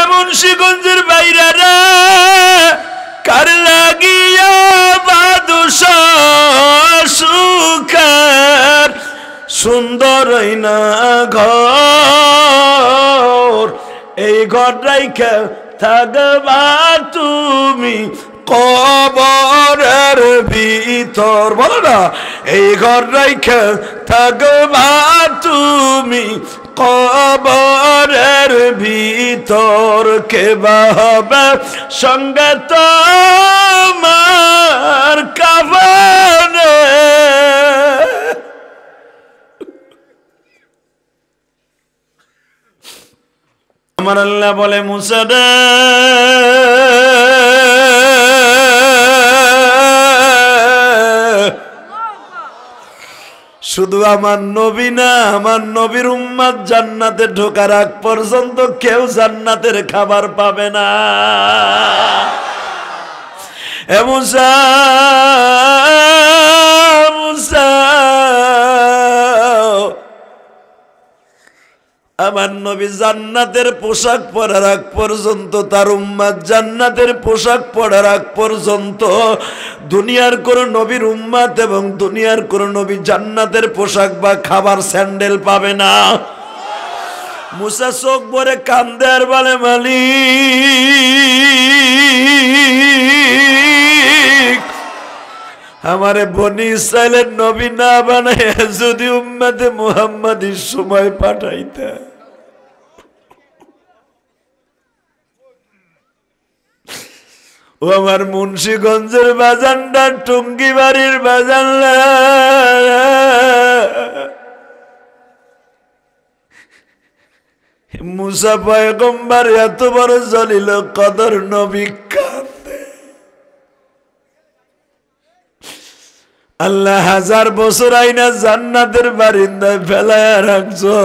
এমন সিগঞ্জের বাইরা রে কার লাগিয়া বাদুষ সুখার সুন্দর না ঘর এই ঘর রাইখা থাকবা তুমি কবরের ভিতর বলো না এই ঘর রাইখা থাকবা তুমি কবরের ভিতর কে বাহবে সঙ্গে তোমার কাবনে আমার আল্লাহ বলে মুসাদা শুধু আমার নবী না আমার নবীর উম্মাদ জান্নাতে ঢোকার আগ পর্যন্ত কেউ জান্নাতের খাবার পাবে না এমন মুসা আমার নবী জান্নাতের পোশাক পরার আগ পর্যন্ত তার উম্মাদ জান্নাতের পোশাক পরার আগ পর্যন্ত দুনিয়ার কোনো নবীর উম্মাদ এবং দুনিয়ার কোনো নবী জান্নাতের পোশাক বা খাবার স্যান্ডেল পাবে না মুসা চোখ বরে কান্দে আর বলে মালিক আমারে বনি ইসরায়েলের নবী না বানায় যদি উম্মাদে মুহাম্মাদির সময় পাঠাইতা ও আমার মুন্সীগঞ্জের বাজানটা টুঙ্গি বাড়ির বাজান মুসাফায় গম্বার এত বড় জলিল কদর নবী আল্লাহ হাজার বছর আইনা জান্নাতের বারিন্দায় ফেলায় রাখছো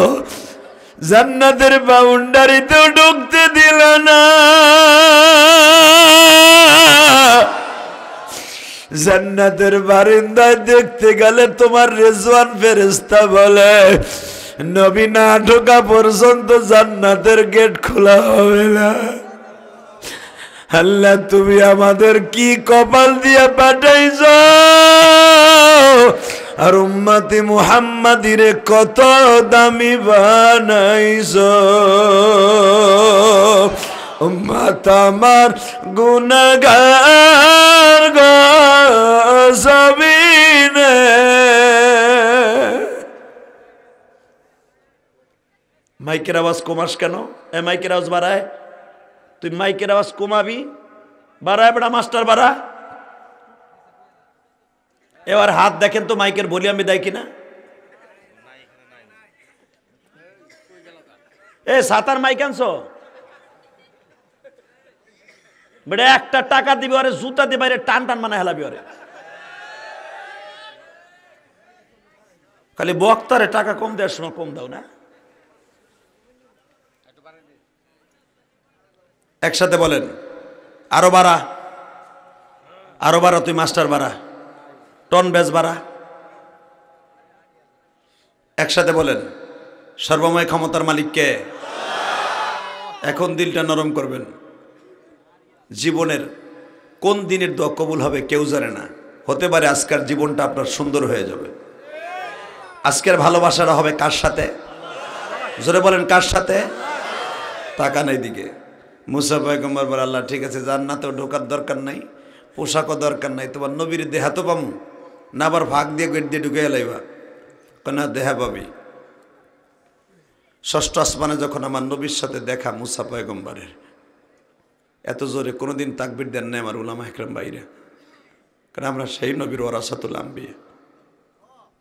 জান্নাতের বাউন্ডারিতেও ঢুকতে দিল না জান্নাতের বারিন্দায় দেখতে গেলে তোমার রেজওয়ান ফেরেস্তা বলে নবী না ঢোকা পর্যন্ত জান্নাতের গেট খোলা হবে না আল্লাহ তুমি আমাদের কি কপাল দিয়ে পাঠাইছ আর উম্মাতি মুহাম্মাদিরে কত দামি বানাইছ উম্মাত আমার গুনাগার গবিনে মাইকের আওয়াজ কমাস কেন এ মাইকের আওয়াজ বাড়ায় তুই মাইকের আওয়াজ কমাবি বাড়া বেড়া মাস্টার বাড়া এবার হাত দেখেন তো মাইকের বলি আমি দেয় কিনা এ সাতার মাইক আনছ বেটা একটা টাকা দিবি ওরে জুতা দিবি বাইরে টান টান মানে হেলাবি ওরে খালি বক্তারে টাকা কম দেওয়ার সময় কম দাও না একসাথে বলেন আরো বাড়া আরো বাড়া তুই মাস্টার বাড়া টন বেজ বাড়া একসাথে বলেন সর্বময় ক্ষমতার মালিককে এখন দিলটা নরম করবেন জীবনের কোন দিনের দোয়া কবুল হবে কেউ জানে না হতে পারে আজকের জীবনটা আপনার সুন্দর হয়ে যাবে আজকের ভালোবাসাটা হবে কার সাথে জোরে বলেন কার সাথে তাকান দিকে মুসা পায়গম্বর বলে আল্লাহ ঠিক আছে জান্নাতেও ঢোকার দরকার নাই পোশাকও দরকার নাই তোমার নবীর দেহা তো পাম না আবার ভাগ দিয়ে গেট দিয়ে ঢুকে এলাইবা কেন দেহা পাবি ষষ্ঠ আসমানে যখন আমার নবীর সাথে দেখা মুসা পায়গম্বরের এত জোরে কোনোদিন তাকবির দেন নাই আমার উলামা একরাম বাইরে কারণ আমরা সেই নবীর ওরাসাতুল লাম্বি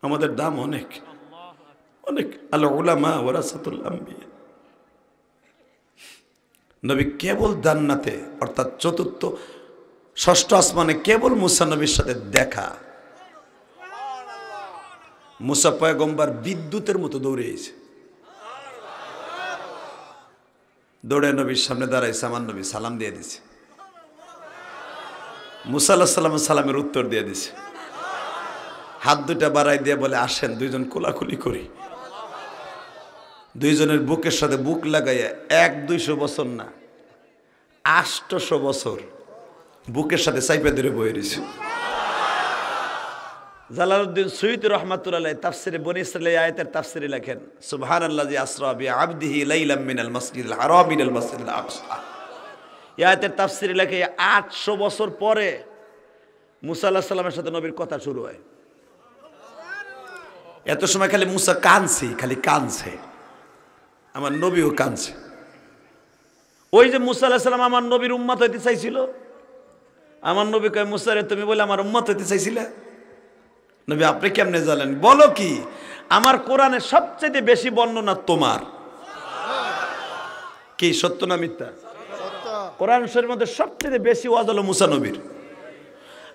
আমাদের দাম অনেক অনেক আল্লাহ উলামা ওরাসাতুল লাম্বিয়া নবী কেবল জান্নাতে অর্থাৎ চতুর্থ ষষ্ঠ আসমানে কেবল মুসা নবীর সাথে দেখা মুসা পয়গম্বার বিদ্যুতের মতো দৌড়িয়েছে দৌড়ে নবীর সামনে দাঁড়াই সামান নবী সালাম দিয়ে দিছে মুসাল্লা সাল্লাম সালামের উত্তর দিয়ে দিছে হাত দুটা বাড়াই দিয়ে বলে আসেন দুইজন কোলাকুলি করি দুইজনের বুকের সাথে বুক লাগাইয়া এক দুইশো বছর না আষ্টশো বছর বুকের সাথে সাইপা ধরে বয়ে রয়েছে জালালউদ্দিন সৈয়দ রহমাতুল্লাহ তাফসিরে বনিসাল আয়তের আয়াতের তাফসিরে লেখেন সুবহান আল্লাহ বি আবদিহি লাইলাম মসজিদ মাসজিদুল হারাম ইলাল মাসজিদুল আকসা তাফসিরে লেখে আটশো বছর পরে মুসা আলাইহিস সালামের সাথে নবীর কথা শুরু হয় এত সময় খালি মুসা কানছে খালি কানছে আমার নবীও কাঁদছে ওই যে মুসা আল্লাহ সাল্লাম আমার নবীর উম্মত হইতে চাইছিল আমার নবী কয় মুসারে তুমি বলে আমার উম্মত হইতে চাইছিলে নবী আপনি কেমনে জানেন বলো কি আমার কোরআনে সবচেয়ে বেশি বর্ণনা তোমার কি সত্য না মিথ্যা কোরআন শরীর মধ্যে সবচেয়ে বেশি ওয়াজ হলো মুসা নবীর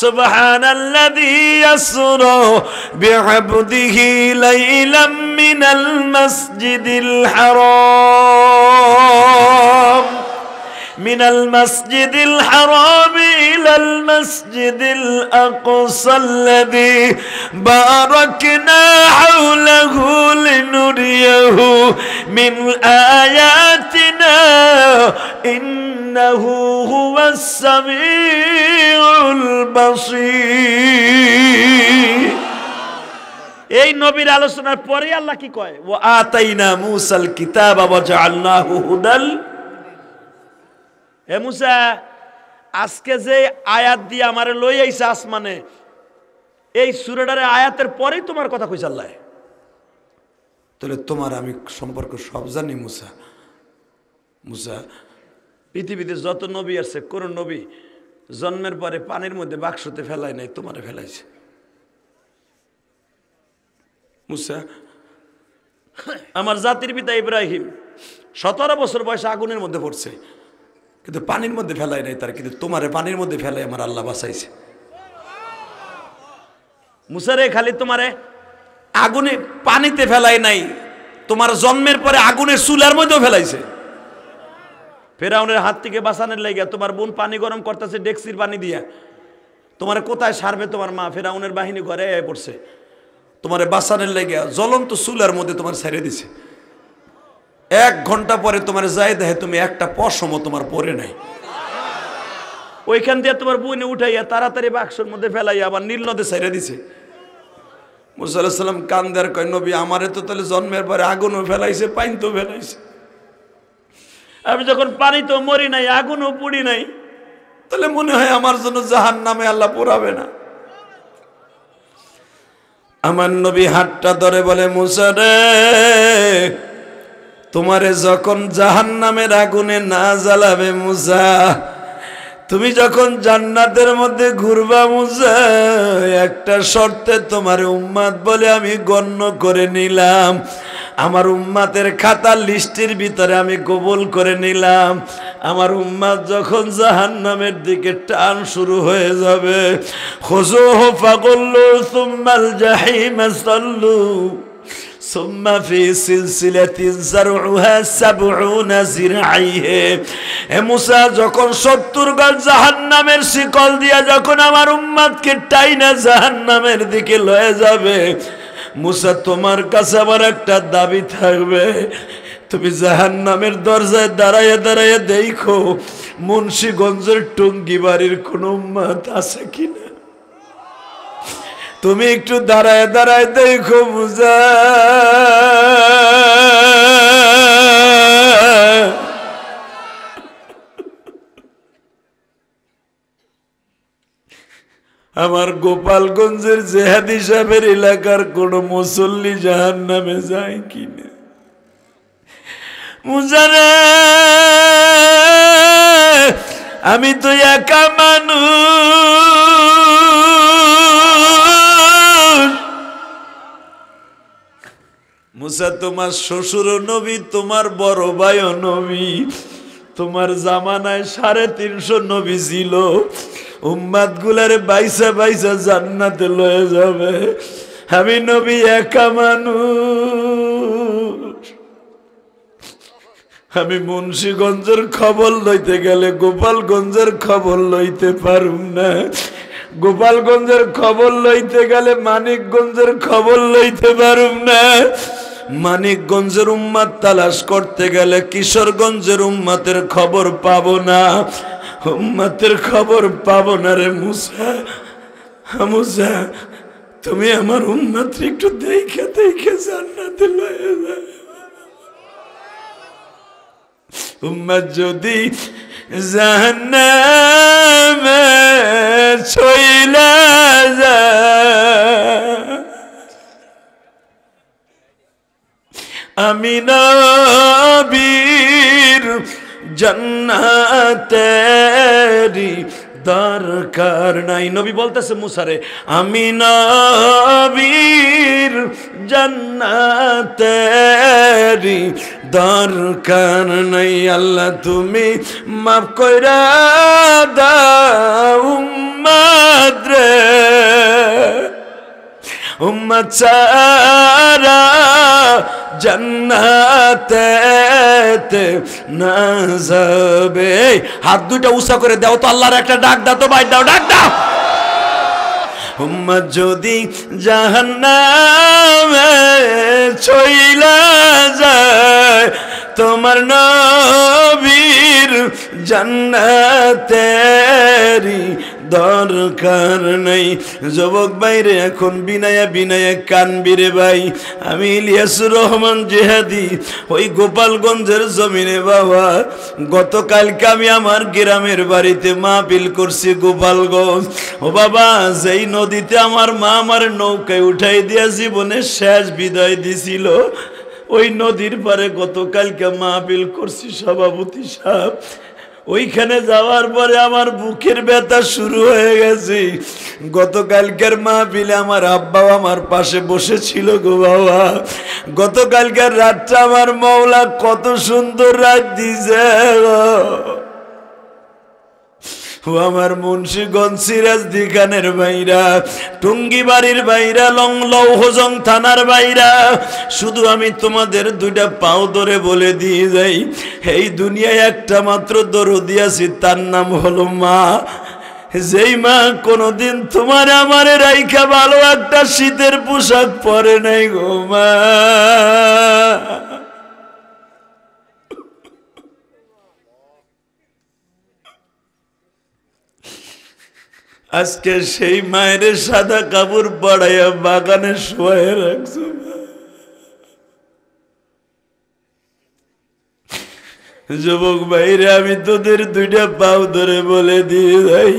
سبحان الذي يسر بعبده ليلا من المسجد الحرام من المسجد الحرام إلى المسجد الأقصى الذي باركنا حوله لنريه من آياتنا إنه هو السميع البصير এই নবীর আলোচনার পরে আল্লাহ কি কয় ও আতাইনা মুসাল কিতাব আবার জাল্লাহ হুদাল হে মুসা আজকে যে আয়াত দিয়ে আমারে লই আইছে আসমানে এই সুরেডারে আয়াতের পরেই তোমার কথা কইস তাহলে তোমার আমি সম্পর্ক সব জানি মুসা মুসা পৃথিবীতে যত নবী আছে কোন নবী জন্মের পরে পানির মধ্যে বাক্সতে ফেলায় নাই তোমারে ফেলাইছে মুসা আমার জাতির পিতা ইব্রাহিম সতেরো বছর বয়সে আগুনের মধ্যে পড়ছে কিন্তু পানির মধ্যে ফেলাই নাই তার কিন্তু তোমারে পানির মধ্যে ফেলাই আমার আল্লাহ বাসাইছে মুসারে খালি তোমারে আগুনে পানিতে ফেলাই নাই তোমার জন্মের পরে আগুনের চুলার মধ্যেও ফেলাইছে ফেরাউনের হাত থেকে বাসানের লাইগা তোমার বোন পানি গরম করতেছে ডেক্সির পানি দিয়া তোমার কোথায় সারবে তোমার মা ফেরাউনের বাহিনী ঘরে পড়ছে তোমার বাসানের লাইগা জ্বলন্ত চুলার মধ্যে তোমার ছেড়ে দিছে এক ঘন্টা পরে তোমার যাই দেখে তুমি একটা পশমও তোমার পরে নাই ওইখান দিয়ে তোমার বইনে উঠাইয়া তাড়াতাড়ি বাক্সর মধ্যে ফেলাইয়া আবার নীল নদে ছেড়ে দিছে মুসাল্লাম কান্দার কয় নবী আমারে তো তাহলে জন্মের পরে আগুনও ফেলাইছে পাইন তো ফেলাইছে আমি যখন পানি তো মরি নাই আগুনও পুড়ি নাই তাহলে মনে হয় আমার জন্য জাহান নামে আল্লাহ পোড়াবে না আমার নবী হাতটা ধরে বলে মুসারে তোমারে যখন জাহান নামের আগুনে না জ্বালাবে মুসা তুমি যখন জান্নাতের মধ্যে ঘুরবা মুসা একটা শর্তে তোমার উম্মাদ বলে আমি গণ্য করে নিলাম আমার উম্মাতের খাতা লিস্টির ভিতরে আমি কবুল করে নিলাম আমার উম্মাদ যখন জাহান নামের দিকে টান শুরু হয়ে যাবে হোসো হো পাগল্লু সুম্মাল জাহিমা সাল্লু সুম্মা ফি সিলসিলাতিন জারউহা 70 জিরআইহে হে মুসা যখন 70 গজ জাহান্নামের শিকল দিয়া যখন আমার উম্মতকে টাইনা জাহান্নামের দিকে লয়ে যাবে মুসা তোমার কাছে আমার একটা দাবি থাকবে তুমি জাহান নামের দরজায় দাঁড়াইয়া দাঁড়াইয়া দেখো মুন্সীগঞ্জের টুঙ্গি বাড়ির কোনো মাত আছে কিনা তুমি একটু দাঁড়ায় দাঁড়ায় দেখো বুঝা আমার গোপালগঞ্জের জেহাদি সাহেবের এলাকার কোন মুসল্লি জাহান নামে যায় কি না আমি তো একা মানুষ মুসা তোমার শ্বশুর নবী তোমার বড় ভাইও নবী তোমার জামানায় সাড়ে তিনশো নবী ছিল উম্মাদ গুলারে বাইসা বাইসা জান্নাতে লয়ে যাবে আমি নবী একা মানুষ আমি মুন্সীগঞ্জের খবর লইতে গেলে গোপালগঞ্জের খবর লইতে পারুম না গোপালগঞ্জের খবর লইতে গেলে মানিকগঞ্জের খবর লইতে পারুম না মানিকগঞ্জের উম্মাদ তালাশ করতে গেলে কিশোরগঞ্জের উম্মাতের খবর পাবো না উম্মাতের খবর পাবো না রে মুসা মুসা তুমি আমার উন্মাত্র একটু দেখে দেখে জান্নাতে লয়ে যায় উম্মাদ যদি জাহান্নামে ছইলা যায় আমিনাবির জন্নাতেরি দরকার নাই নবী বলতেছে মুসারে আমি নবীর জন্নাতেরি দরকার নাই আল্লাহ তুমি মাফ কইরা দাও উম্মাদরে না যাবে হাত দুটা উষা করে দাও তো আল্লাহর একটা ডাক দাও তো বাই দাও ডাক দাও উম্মত যদি জাহান্নামে ছইলা যায় তোমার নবীর জান্নাতেরি দরকার নেই যুবক বাইরে এখন বিনায়া বিনায়া কানবিরে ভাই আমি ইলিয়াস রহমান জেহাদি ওই গোপালগঞ্জের জমিনে বাবা গতকালকে আমি আমার গ্রামের বাড়িতে বিল করছি গোপালগঞ্জ ও বাবা যেই নদীতে আমার মা আমার নৌকায় উঠাই দিয়া জীবনে শেষ বিদায় দিছিল ওই নদীর পারে গতকালকে বিল করছি সভাপতি সাহেব ওইখানে যাওয়ার পরে আমার বুকের ব্যথা শুরু হয়ে গেছে গতকালকার বিলে আমার আব্বা আমার পাশে বসেছিল গো বাবা গতকালকার রাতটা আমার মাওলা কত সুন্দর রাত দিয়েছে ও আমার মুন্সীগঞ্জ সিরাজ দিগানের বাইরা টুঙ্গি বাড়ির বাইরা লং লৌহজং থানার বাইরা শুধু আমি তোমাদের দুইটা পাও ধরে বলে দিয়ে যাই এই দুনিয়ায় একটা মাত্র দরদি আছি তার নাম হলো মা যেই মা কোনোদিন তোমার আমার রাইখা ভালো একটা শীতের পোশাক পরে নাই গো মা আজকে সেই মায়ের সাদা কাপড় পড়াইয়া বাগানে শোয়া রাখছো যুবক ভাইরে আমি তোদের দুইটা পাও ধরে বলে দিয়ে যাই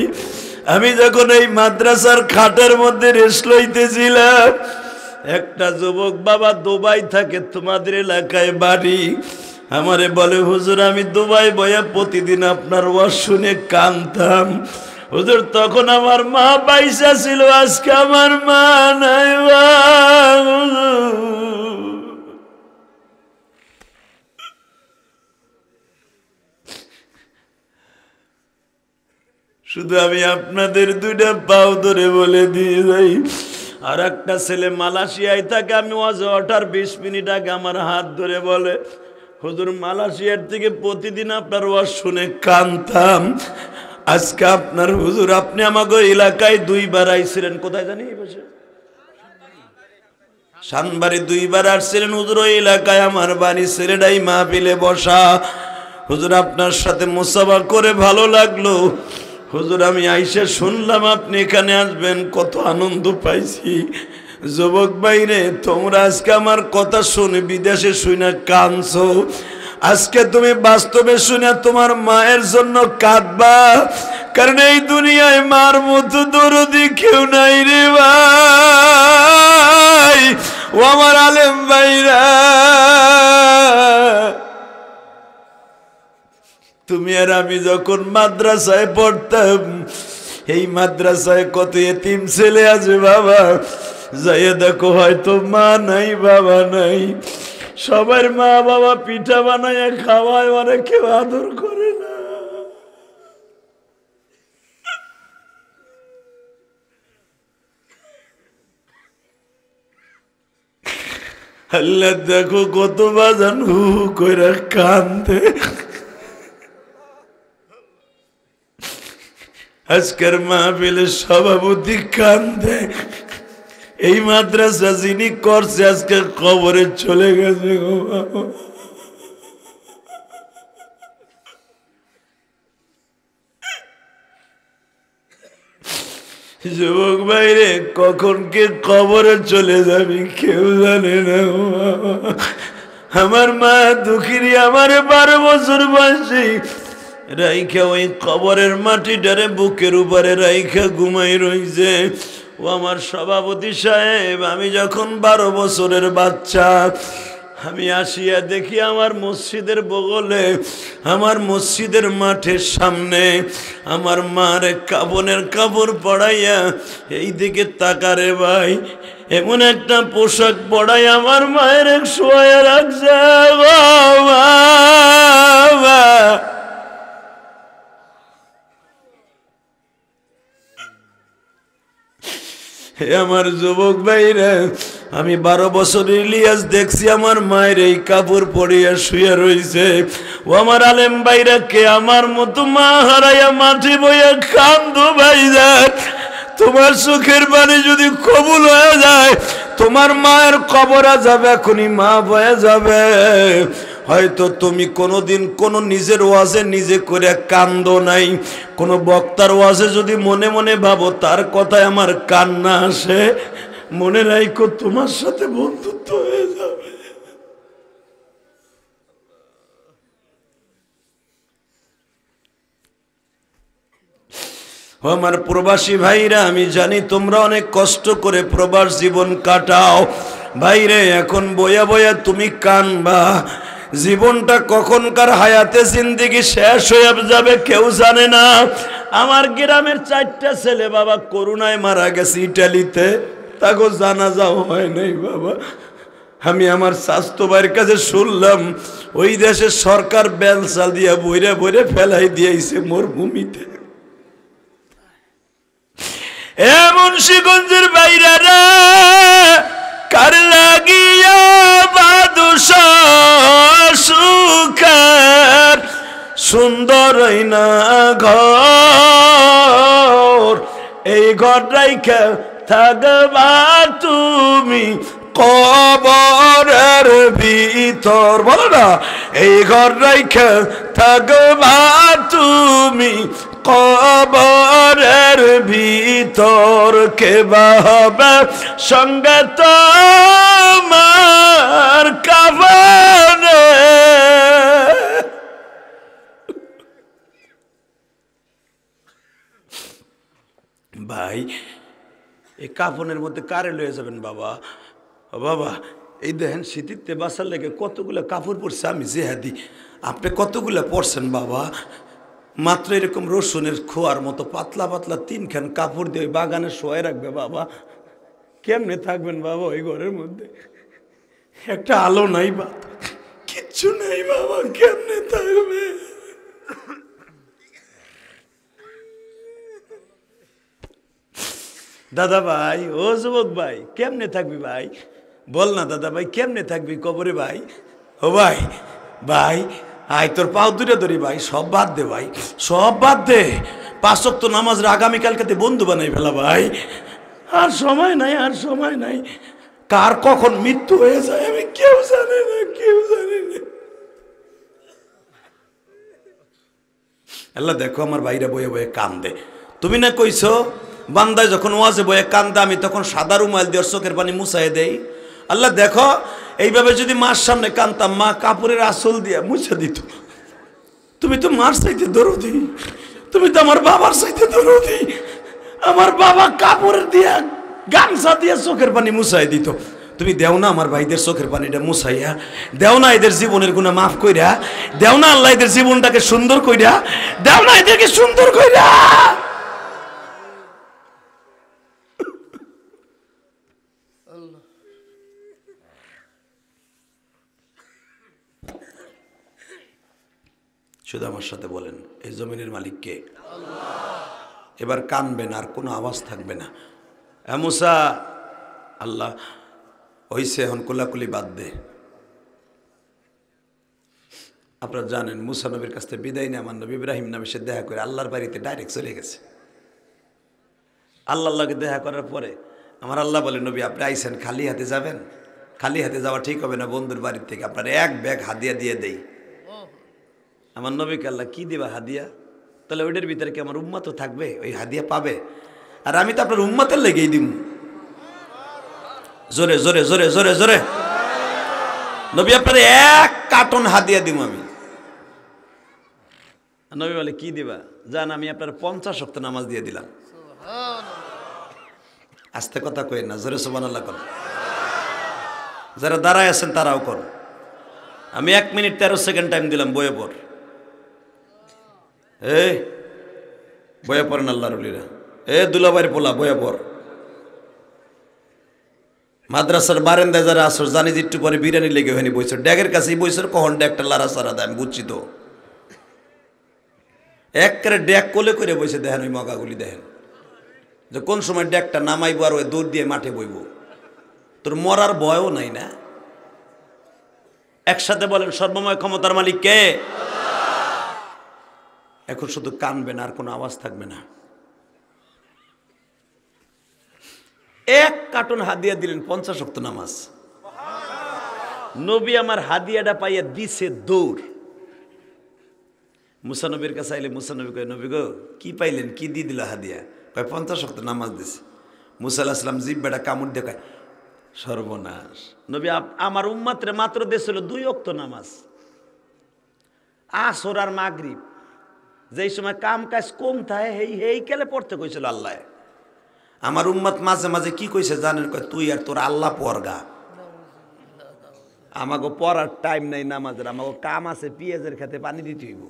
আমি যখন এই মাদ্রাসার খাটের মধ্যে রেস্ট লইতেছিলাম একটা যুবক বাবা দুবাই থাকে তোমাদের এলাকায় বাড়ি আমারে বলে হুজুর আমি দুবাই বয়া প্রতিদিন আপনার ওয়াজ শুনে কানতাম হুজুর তখন আমার মা পাইসা ছিল আজকে আমার মা নাই শুধু আমি আপনাদের দুইটা পাও ধরে বলে দিয়ে যাই আর একটা ছেলে মালয়েশিয়ায় থাকে আমি ওয়াজে ওঠার বিশ মিনিট আগে আমার হাত ধরে বলে হুজুর মালয়েশিয়ার থেকে প্রতিদিন আপনার ওয়াজ শুনে কানতাম আজকে আপনার হুজুর আপনি আমাকে এলাকায় দুইবার আইছিলেন কোথায় জানি সানবারে দুইবার আসছিলেন হুজুর ওই এলাকায় আমার বাড়ি ছেলেটাই পিলে বসা হুজুর আপনার সাথে মোসাফা করে ভালো লাগলো হুজুর আমি আইসে শুনলাম আপনি এখানে আসবেন কত আনন্দ পাইছি যুবক বাইরে তোমরা আজকে আমার কথা শুনে বিদেশে শুনে কানছো আজকে তুমি বাস্তবে শুনে তোমার মায়ের জন্য কাঁদবা কারণ এই দুনিয়ায় মার মতো দরদি কেউ নাই রে ভাই ও আমার আলেম ভাইরা তুমি আর আমি যখন মাদ্রাসায় পড়তাম এই মাদ্রাসায় কত এতিম ছেলে আছে বাবা যাইয়ে দেখো হয়তো মা নাই বাবা নাই সবার মা বাবা পিঠা বানায় খাওয়ায় মানে কেউ আদর করে না দেখো কত বাজান হু কইরা কান্দে আজকের মাহফিলের সভাপতি কান্দে এই মাদ্রাসা যিনি করছে আজকে কবরে চলে গেছে যুবক বাইরে কখন কে কবরে চলে যাবি কেউ জানে না আমার মা দুঃখিনী আমার বারো বছর বয়সী রাইখা ওই কবরের মাটিটারে বুকের উপরে রাইখা ঘুমাই রইছে ও আমার সভাপতি সাহেব আমি যখন বারো বছরের বাচ্চা আমি আসিয়া দেখি আমার মসজিদের বগলে আমার মসজিদের মাঠের সামনে আমার মার কাবনের কাপড় পড়াইয়া এই দিকে তাকারে ভাই এমন একটা পোশাক পড়াই আমার মায়ের এক সোয়া রাখছে বাবা হে আমার যুবক ভাইরে আমি বারো বছর ইলিয়াস দেখছি আমার মায়ের এই কাপড় পরিয়া শুয়ে রয়েছে ও আমার আলেম ভাইরা কে আমার মতো মা হারাইয়া মাঠে বইয়া কান্দো ভাইজান তোমার সুখের বাণী যদি কবুল হয়ে যায় তোমার মায়ের কবরা যাবে এখনই মা বয়ে যাবে হয়তো তুমি কোনো দিন কোনো নিজের ওয়াজে নিজে করে কান্দ নাই কোনো বক্তার ওয়াজে যদি মনে মনে ভাবো তার কথায় আমার কান্না আসে মনে রাইকো তোমার সাথে বন্ধুত্ব হয়ে যাবে আমার প্রবাসী ভাইরা আমি জানি তোমরা অনেক কষ্ট করে প্রবাস জীবন কাটাও ভাইরে এখন বয়া বয়া তুমি কানবা জীবনটা কখনকার হায়াতে জিন্দিগি শেষ হয়ে যাবে কেউ জানে না আমার গ্রামের চারটা ছেলে বাবা করুণায় মারা গেছে ইটালিতে তাকে যা হয় নাই বাবা আমি আমার স্বাস্থ্য ভাইয়ের কাছে শুনলাম ওই দেশে সরকার বেলসা দিয়ে বইরে বইরে ফেলাই দিয়েছে মোর ভূমিতে এমন শিগঞ্জের বাইরে কার লাগিয়া সুন্দর না ঘর এই ঘর রাইখে থাকবা তুমি কবরের ভিতর বলো না এই ঘর রাইখে থাকবা তুমি কবরের ভিতর কে বাহবে সঙ্গে তো কাফনের মধ্যে কারে লয়ে যাবেন বাবা বাবা এই দেখেন সিতিত্তে বাসার লেগে কতগুলো কাপড় পরছে আমি জেহাদি আপনি কতগুলো পরছেন বাবা মাত্র এরকম রসুনের খোয়ার মতো পাতলা পাতলা তিনখান কাপড় দিয়ে ওই বাগানে শোয়াই রাখবে বাবা কেমনে থাকবেন বাবা ওই ঘরের মধ্যে একটা আলো নাই বা কিচ্ছু নাই বাবা কেমনে থাকবে দাদা ভাই ও যুবক ভাই কেমনে থাকবি ভাই বল না দাদা ভাই কেমনে থাকবি কবরে ভাই ও ভাই ভাই আয় তোর পাও দূরে ধরি ভাই সব বাদ দে ভাই সব বাদ দে পাঁচক তো নামাজরা আগামীকালকে বন্ধু বানাই ফেলা ভাই আর সময় নাই আর সময় নাই কার কখন মৃত্যু হয়ে যায় আমি কেউ জানি না কেউ জানি না দেখো আমার ভাইরা বয়ে বয়ে দে তুমি না কইছো বান্দায় যখন ওয়াজে বয়ে কান্দে আমি তখন সাদা রুমাল দিয়ে চোখের পানি মুছাই দেই আল্লাহ দেখো এইভাবে যদি মার সামনে কান্দতাম মা কাপড়ের আসল দিয়ে মুছে দিত তুমি তো মার চাইতে দিই তুমি তো আমার বাবার চাইতে দিই আমার বাবা কাপড়ের দিয়ে গামছা দিয়ে চোখের পানি মুছাই দিত তুমি দেও না আমার ভাইদের চোখের পানিটা মুছাইয়া দেও না এদের জীবনের গুণা মাফ কইরা দেও না আল্লাহ এদের জীবনটাকে সুন্দর কইরা দেও না এদেরকে সুন্দর কইরা শুধু আমার সাথে বলেন এই জমিনের মালিককে এবার কানবেন আর কোনো আওয়াজ থাকবে না এমুসা আল্লাহ হইছে এখন কোলাকুলি বাদ দে আপনারা জানেন মুসা নবীর কাছ থেকে বিদায় নেওয়া মান্ন ইব্রাহিম নামে সে দেখা করে আল্লাহর বাড়িতে ডাইরেক্ট চলে গেছে আল্লাহ আল্লাহকে দেখা করার পরে আমার আল্লাহ বলে নবী আপনি আইসেন খালি হাতে যাবেন খালি হাতে যাওয়া ঠিক হবে না বন্ধুর বাড়ির থেকে আপনার এক ব্যাগ হাদিয়া দিয়ে দেয় আমার নবীকে আল্লাহ কী দেবা হাদিয়া তাহলে ওইটার ভিতরে কি আমার উম্মাত থাকবে ওই হাদিয়া পাবে আর আমি তো আপনার উম্মাতের লেগেই দিব জোরে জোরে জোরে জোরে জোরে নবী আপনার এক কার্টন হাদিয়া দিব আমি নবী বলে কি দিবা যান আমি আপনার পঞ্চাশ শক্ত নামাজ দিয়ে দিলাম আস্তে কথা কই না জোরে সোবান আল্লাহ কর যারা দাঁড়ায় আছেন তারাও কর আমি এক মিনিট তেরো সেকেন্ড টাইম দিলাম বয়ে পর এ বয়া পড়েন আল্লাহ এ পোলা বয়া পড় মাদ্রাসার বারেন্দায় যারা আসর একটু পরে বিরিয়ানি লেগে হয়নি ড্যাগের কখন ড্যাগটা লারা সারা দেয় আমি বুঝছি তো ড্যাগ কোলে করে বসে দেখেন ওই মগাগুলি দেখেন যে কোন সময় ড্যাগটা নামাইবো আর ওই দৌড় দিয়ে মাঠে বইব তোর মরার ভয়ও নাই না একসাথে বলেন সর্বময় ক্ষমতার মালিক কে এখন শুধু কানবে না আর কোনো আওয়াজ থাকবে না এক কার্টুন হাদিয়া দিলেন পঞ্চাশ অক্ত নামাজ নবী আমার হাদিয়াটা পাইয়া দিছে দৌড় মুসানবীর কাছে আইলে মুসানবী কয় নবী গো কি পাইলেন কি দিয়ে দিল হাদিয়া কয় পঞ্চাশ অক্ত নামাজ দিছে মুসাল্লাহাম আসলাম জিব্বাটা কামড় দেখায় সর্বনাশ নবী আমার উম্মাত্রে মাত্র দেশ হলো দুই অক্ত নামাজ আসর আর মাগরিব যেই সময় কাম কাজ কম থাকে হেই হেই কেলে পড়তে কইছিল আল্লাহ আমার উম্মত মাঝে মাঝে কি কইছে জানেন কয় তুই আর তোর আল্লাহ গা আমাকে পড়ার টাইম নাই নামাজের আমাকে কাম আছে পিঁয়াজের খেতে পানি দিতে হইব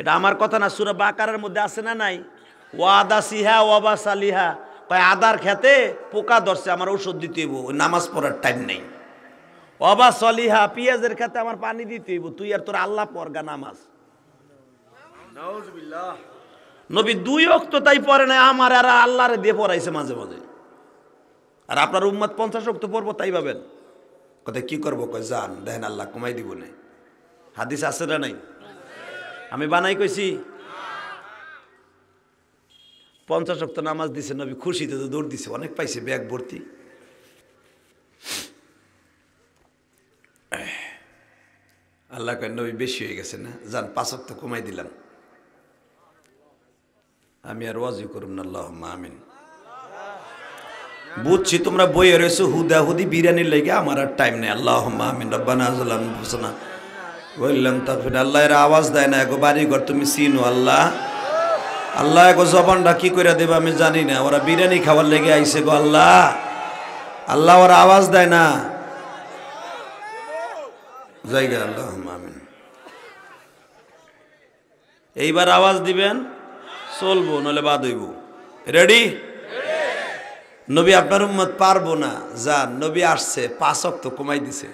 এটা আমার কথা না সুরা বাকারের মধ্যে আছে না নাই ওয়াদা সিহা ওয়াবা সালিহা কয় আদার খেতে পোকা ধরছে আমার ওষুধ দিতে হইব নামাজ পড়ার টাইম নেই অবা সলিহা পিঁয়াজের খেতে আমার পানি দিতে হইব তুই আর তোর আল্লাহ গা নামাজ নবী দুই অক্ত তাই পরে নাই আমার আর আল্লাহরে দিয়ে পড়াইছে মাঝে মাঝে আর আপনার উম্মাদ পঞ্চাশ অক্ত পড়বো তাই পাবেন কোথায় কি করবো কয় যান দেখেন আল্লাহ কমাই দিব না হাদিস আছে না নাই আমি বানাই কইছি পঞ্চাশ অক্ত নামাজ দিছে নবী খুশিতে তো দৌড় দিছে অনেক পাইছে ব্যাগ ভর্তি আল্লাহ কয় নবী বেশি হয়ে গেছে না যান পাঁচ অক্ত কমাই দিলাম আমি আর ওয়াজি করুন আল্লাহ আমিন বুঝছি তোমরা বইয়ে রয়েছো হুদা হুদি বিরিয়ানির লেগে আমার আর টাইম নেই আল্লাহ আমিন রব্বান বললাম তারপরে আল্লাহ এর আওয়াজ দেয় না এগো বাড়ি ঘর তুমি চিনো আল্লাহ আল্লাহ এগো জবানটা কি করে দেবে আমি জানি না ওরা বিরিয়ানি খাবার লেগে আইসে গো আল্লাহ আল্লাহ ওরা আওয়াজ দেয় না জায়গা আল্লাহ আমিন এইবার আওয়াজ দিবেন চলবো নলে বাদ হইব রেডি নবী আপনার উম্মত পারবো না যা নবী আসছে পাঁচ অক্ত কমাই দিছে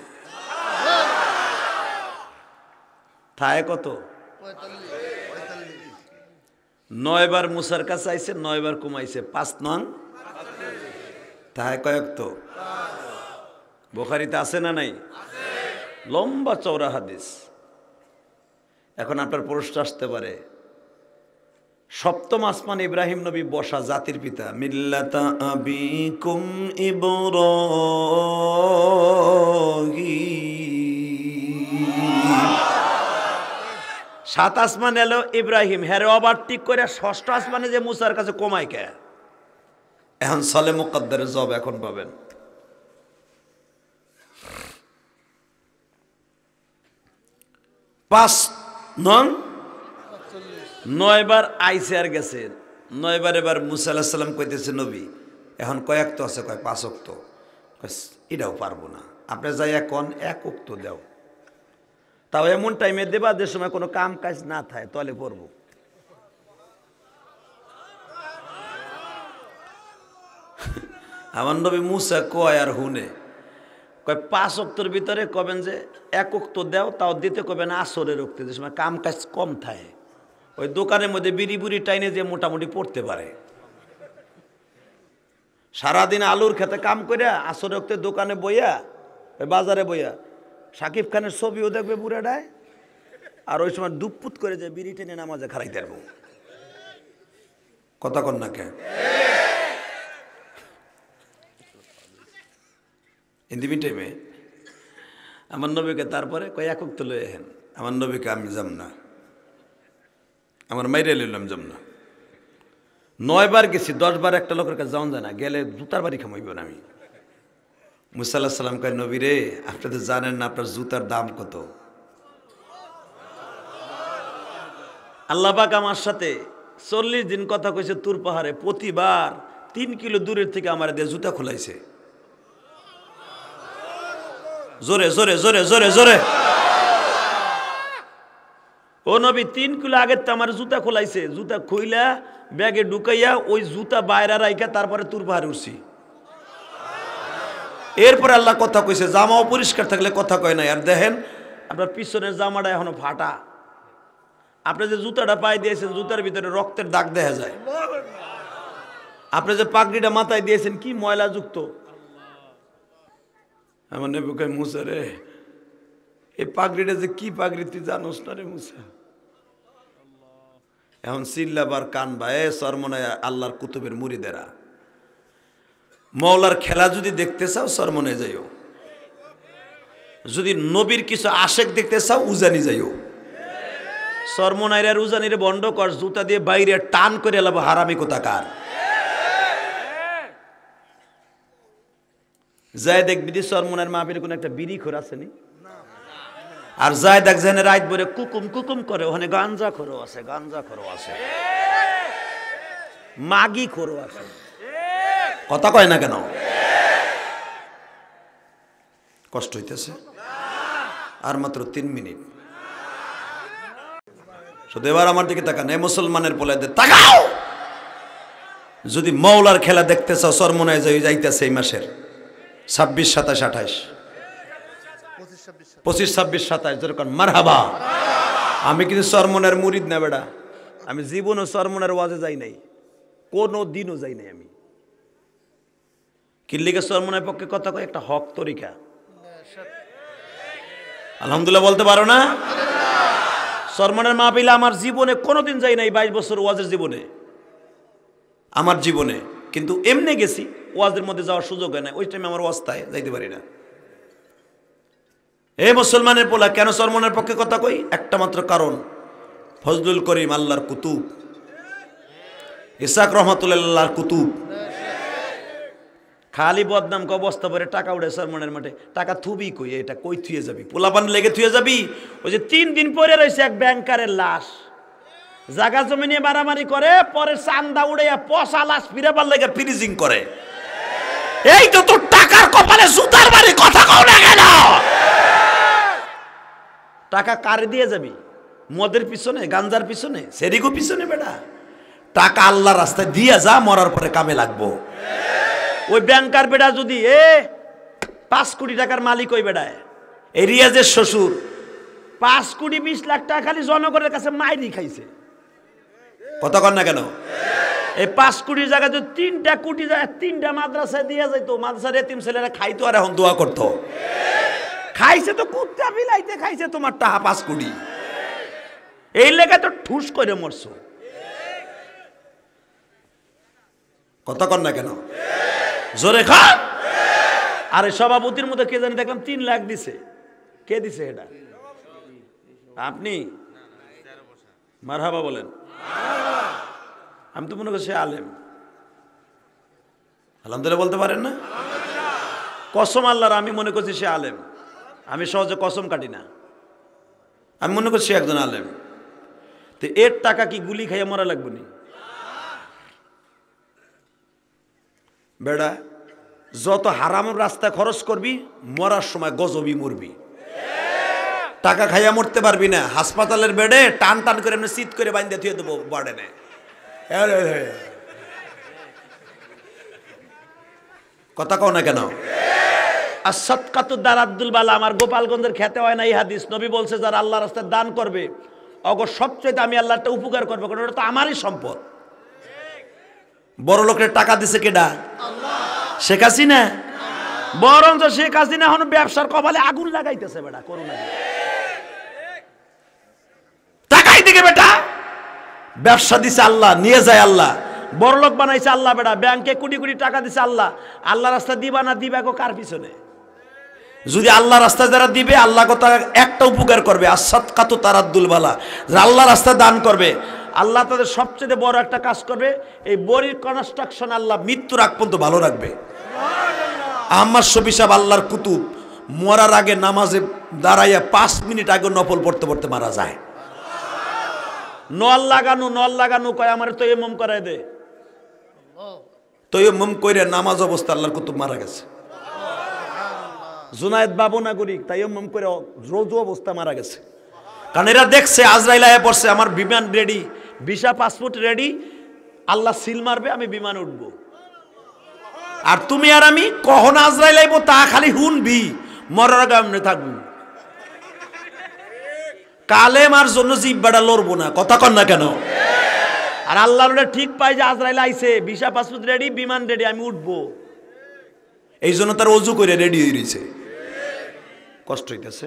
থায় কত নয়বার মুসার কাছে আইছে নয়বার কমাইছে পাঁচ নং তাহায় কয়েক তো বোখারিতে আছে না নাই লম্বা চৌরা হাদিস এখন আপনার প্রশ্ন আসতে পারে সপ্তম আসমান ইব্রাহিম নবী বসা জাতির পিতা মিল্লাতা আবিকুম সাত আসমান এলো ইব্রাহিম হ্যারে অবার ঠিক করে ষষ্ঠ আসমানে যে মুসার কাছে কমায় কে এখন সালে মুকদ্দারে জব এখন পাবেন পাঁচ নন নয়বার আইসে আর গেছে নয়বার এবার মুসা আল্লাহ সাল্লাম কইতেছে নবী এখন কয়েক তো আছে কয় পাঁচ অক্ত এটাও পারবো না আপনি যাই এখন এক উক্ত দেও তাও এমন টাইমে দেবা যে সময় কোনো কাম কাজ না থাকে তলে পড়বো আমার নবী মুসা কয় আর হুনে কয় পাঁচ অক্তর ভিতরে কবেন যে এক উক্ত দেও তাও দিতে কবেন আসরের অক্তে যে সময় কাম কাজ কম থাকে ওই দোকানের মধ্যে বিড়ি বুড়ি টাইনে যে মোটামুটি পড়তে পারে সারাদিন আলুর খেতে কাম করিয়া আসর রক্তে দোকানে বইয়া ওই বাজারে বইয়া সাকিব খানের ছবিও দেখবে বুড়াটায় আর ওই সময় দুপুত করে যে বিড়ি টেনে নামাজে খারাই দেব কথা কন্যাকে হিন্দি টাইমে আমার নবীকে তারপরে কয়াকুক একক তো লয়ে আমার নবীকে আমি যাম না আমার মাইরে লইলাম নয় নয়বার গেছি দশবার একটা লোকের কাছে যাওয়া যায় না গেলে জুতার বাড়ি খামাইব না আমি মুসাল্লাহ সাল্লাম কয় নবী রে আপনি তো জানেন না আপনার জুতার দাম কত আল্লাপাক আমার সাথে চল্লিশ দিন কথা কইছে তুর পাহাড়ে প্রতিবার তিন কিলো দূরের থেকে আমার দিয়ে জুতা খোলাইছে জোরে জোরে জোরে জোরে জোরে ও নবী তিন কিলো আগে তো আমার জুতা খোলাইছে জুতা খুইলা ব্যাগে ঢুকাইয়া ওই জুতা বাইরে রাইখা তারপরে তুর বাহার উঠছি এরপরে আল্লাহ কথা কইছে জামাও পরিষ্কার থাকলে কথা কয় না আর দেখেন আপনার পিছনের জামাটা এখনো ফাটা আপনি যে জুতাটা পায়ে দিয়েছেন জুতার ভিতরে রক্তের দাগ দেখা যায় আপনি যে পাগড়িটা মাথায় দিয়েছেন কি ময়লা যুক্ত আমার নেবুকে মুসা রে এই পাগড়িটা যে কি পাগড়ি তুই জানোস না রে মুসা এখন সিল্লাবার কান বা এ সরমনায় আল্লাহর কুতুবের মুড়িদেরা মৌলার খেলা যদি দেখতে চাও সরমনে যাইও যদি নবীর কিছু আশেক দেখতে চাও উজানি যাইও সরমনাইরার উজানির বন্ড কর জুতা দিয়ে বাইরে টান করে লাভ হারামি কোথাকার যায় দেখবি সরমনার মাপের কোনো একটা বিড়ি খোর নি আর যায় দেখছেন রাত বলে কুকুম কুকুম করে ওখানে গাঞ্জা খরো আছে গাঞ্জা খরো আছে মাগি খরো আছে কথা কয় না কেন কষ্ট হইতেছে আর মাত্র তিন মিনিট শুধু এবার আমার দিকে তাকান এই মুসলমানের পোলাই তাকাও যদি মৌলার খেলা দেখতে চাও সরমনায় যাইতেছে এই মাসের ছাব্বিশ সাতাশ আঠাশ পঁচিশ ছাব্বিশ সাতাশ যেরকম মারহাবা আমি কিন্তু সরমনের মুরিদ না বেড়া আমি জীবনও সরমনের ওয়াজে যাই নাই কোনো দিনও যাই নাই আমি কিল্লিকে সরমনের পক্ষে কথা কয় একটা হক তরিকা আলহামদুলিল্লাহ বলতে পারো না সরমনের মাহফিলে আমার জীবনে কোনোদিন যাই নাই বাইশ বছর ওয়াজের জীবনে আমার জীবনে কিন্তু এমনি গেছি ওয়াজের মধ্যে যাওয়ার সুযোগ হয় না ওই টাইমে আমার ওয়াজ তাই যাইতে পারি না এ মুসলমানের পোলা কেন সলমনের পক্ষে কথা কই একটা মাত্র কারণ ফজলুল করিম আল্লাহর কুতুব ইসাক রহমতুল্লাহর কুতুব খালি বদনাম ক অবস্থা পরে টাকা উঠে সলমনের মাঠে টাকা থুবি কই এটা কই থুয়ে যাবি পোলা পান লেগে থুয়ে যাবি ওই যে তিন দিন পরে রয়েছে এক ব্যাংকারের লাশ জাগা জমি নিয়ে মারামারি করে পরে চান্দা উড়াইয়া পশা লাশ ফিরাবার লেগে ফিনিশিং করে এই তো তোর টাকার কপালে সুতার বাড়ি কথা কও না কেন টাকা কার দিয়ে যাবি মদের পিছনে গাঞ্জার পিছনে সেরিগো পিছনে বেটা টাকা আল্লাহ রাস্তায় দিয়ে যা মরার পরে কামে লাগবো ওই ব্যাংকার বেটা যদি এ পাঁচ কোটি টাকার মালিক ওই বেড়ায় এই রিয়াজের শ্বশুর পাঁচ কোটি বিশ লাখ টাকা খালি জনগণের কাছে মাইরি খাইছে কতক্ষণ না কেন এই পাঁচ কোটি জায়গা যদি তিনটা কোটি জায়গায় তিনটা মাদ্রাসায় দিয়ে যাইতো মাদ্রাসার এতিম ছেলেরা খাইতো আর এখন দোয়া করতো খাইছে তো কুত্তা বিলাইতে খাইছে তোমার টাহা পাঁচ কুড়ি এই লেখা তো ঠুস করে মরছ কথা কর না কেন জোরে খান আরে সভাপতির মধ্যে কে জানি দেখলাম তিন লাখ দিছে কে দিছে এটা আপনি মারহাবা বলেন আমি তো মনে করছি আলেম আলহামদুলিল্লাহ বলতে পারেন না কসম আল্লাহর আমি মনে করছি সে আলেম আমি সহজে কসম কাটি না আমি মনে করছি একজন আলেম তো এর টাকা কি গুলি খাইয়া মরা লাগবে নি বেড়া যত হারাম রাস্তায় খরচ করবি মরার সময় গজবি মরবি টাকা খাইয়া মরতে পারবি না হাসপাতালের বেডে টান টান করে এমনি শীত করে বাইন্দে থুয়ে দেবো বাড়ে না কথা কও না কেন আর আব্দুল বালা আমার গোপালগঞ্জের খেতে হয় না এই হাদিস নবী বলছে যারা আল্লাহ রাস্তায় দান করবে অগ সবচেয়ে আমি আল্লাহটা উপকার করবো কারণ ওটা তো আমারই সম্পদ বড় লোকের টাকা দিছে কেডা শেখ না বরঞ্চ শেখ হাসিনা এখন ব্যবসার কপালে আগুন লাগাইতেছে বেটা করোনা টাকাই দিকে বেটা ব্যবসা দিছে আল্লাহ নিয়ে যায় আল্লাহ বড় লোক বানাইছে আল্লাহ বেটা ব্যাংকে কোটি কোটি টাকা দিছে আল্লাহ আল্লাহ রাস্তা দিবা না দিবা গো কার পিছনে যদি আল্লাহ রাস্তা যারা দিবে আল্লাহ কথা একটা উপকার করবে আসাদ কাতো তারাদ্দুল বালা যারা আল্লাহ রাস্তা দান করবে আল্লাহ তাদের সবচেয়ে বড় একটা কাজ করবে এই বড়ির কনস্ট্রাকশন আল্লাহ মৃত্যুর রাখ পর্যন্ত ভালো রাখবে আহম্মদ শফি সাহেব আল্লাহর কুতুব মরার আগে নামাজে দাঁড়াইয়া পাঁচ মিনিট আগে নফল পড়তে পড়তে মারা যায় নল লাগানো নল লাগানো কয় আমার তো মম করাই দে তো এমম করে নামাজ অবস্থা আল্লাহর কুতুব মারা গেছে জুনায়দ বাবু নাগরিক তাইম করে রোজু অবস্থা মারা গেছে কারণ এরা দেখছে আজরাইল আয়া পড়ছে আমার বিমান রেডি ভিসা পাসপোর্ট রেডি আল্লাহ সিল মারবে আমি বিমান উঠবো আর তুমি আর আমি কখন আজরাইল আইব তা খালি হুনবি মরার থাকবো কালে কালেমার জন্য জীব জিব্বাটা লড়বো না কথা কন না কেন আর আল্লাহ ঠিক পাই যে আজরাইল আইছে ভিসা পাসপোর্ট রেডি বিমান রেডি আমি উঠবো এই জন্য তার অজু করে রেডি হয়ে রয়েছে কষ্ট হইতেছে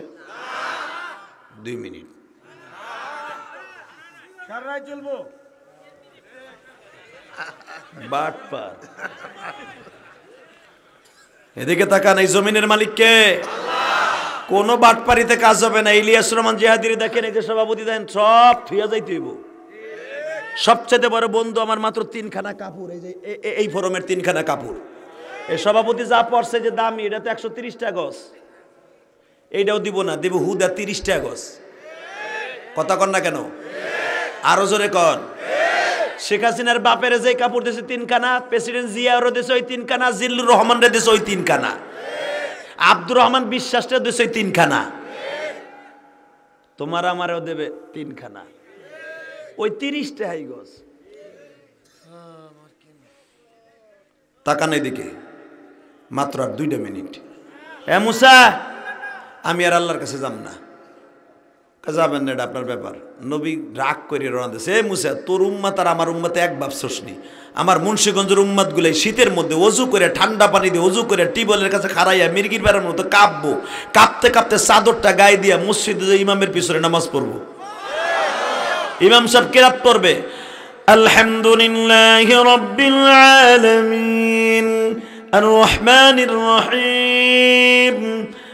দুই মিনিট এদিকে তাকান এই জমিনের মালিককে কোন বাটপারিতে কাজ হবে না ইলিয়াস রহমান জিহাদির দেখেন এই যে সভাপতি দেন সব থুয়া যাইতে হইব সবচেয়ে বড় বন্ধু আমার মাত্র তিনখানা কাপড় এই যে এই ফোরমের তিনখানা কাপড় এই সভাপতি যা পড়ছে যে দামি এটা তো একশো তিরিশটা গছ এইটাও দিব না দেব হুদা তিরিশটা গছ কথা কন না কেন আরো জোরে কন শেখ হাসিনার বাপের যে কাপড় দিয়েছে তিনখানা প্রেসিডেন্ট জিয়ারও দিয়েছে ওই তিনখানা জিল্লুর রে দেশে ওই তিনখানা আব্দুর রহমান বিশ্বাসটা দিয়েছে ওই তিনখানা তোমার আমারও দেবে তিনখানা ওই তিরিশটা হাই গছ তাকান এদিকে মাত্র আর দুইটা মিনিট হ্যাঁ মুসা আমি আর আল্লাহর কাছে যাম না যাবেন না এটা আপনার ব্যাপার নবী রাগ করে রোনা দিয়েছে এ মুসা তোর উম্মাত আর আমার উম্মাতে এক বাপ নি আমার মুন্সীগঞ্জের উম্মাতগুলো শীতের মধ্যে অজু করে ঠান্ডা পানি দিয়ে অজু করে টিবলের কাছে খারাইয়া মির্গির বেড়ার মতো কাঁপবো কাঁপতে কাঁপতে চাদরটা গায়ে দিয়া মসজিদে ইমামের পিছনে নামাজ পড়বো ইমাম সাহেব কেরাত পড়বে আলহামদুলিল্লাহ রব্বিল আলামিন আর রহমানির রহিম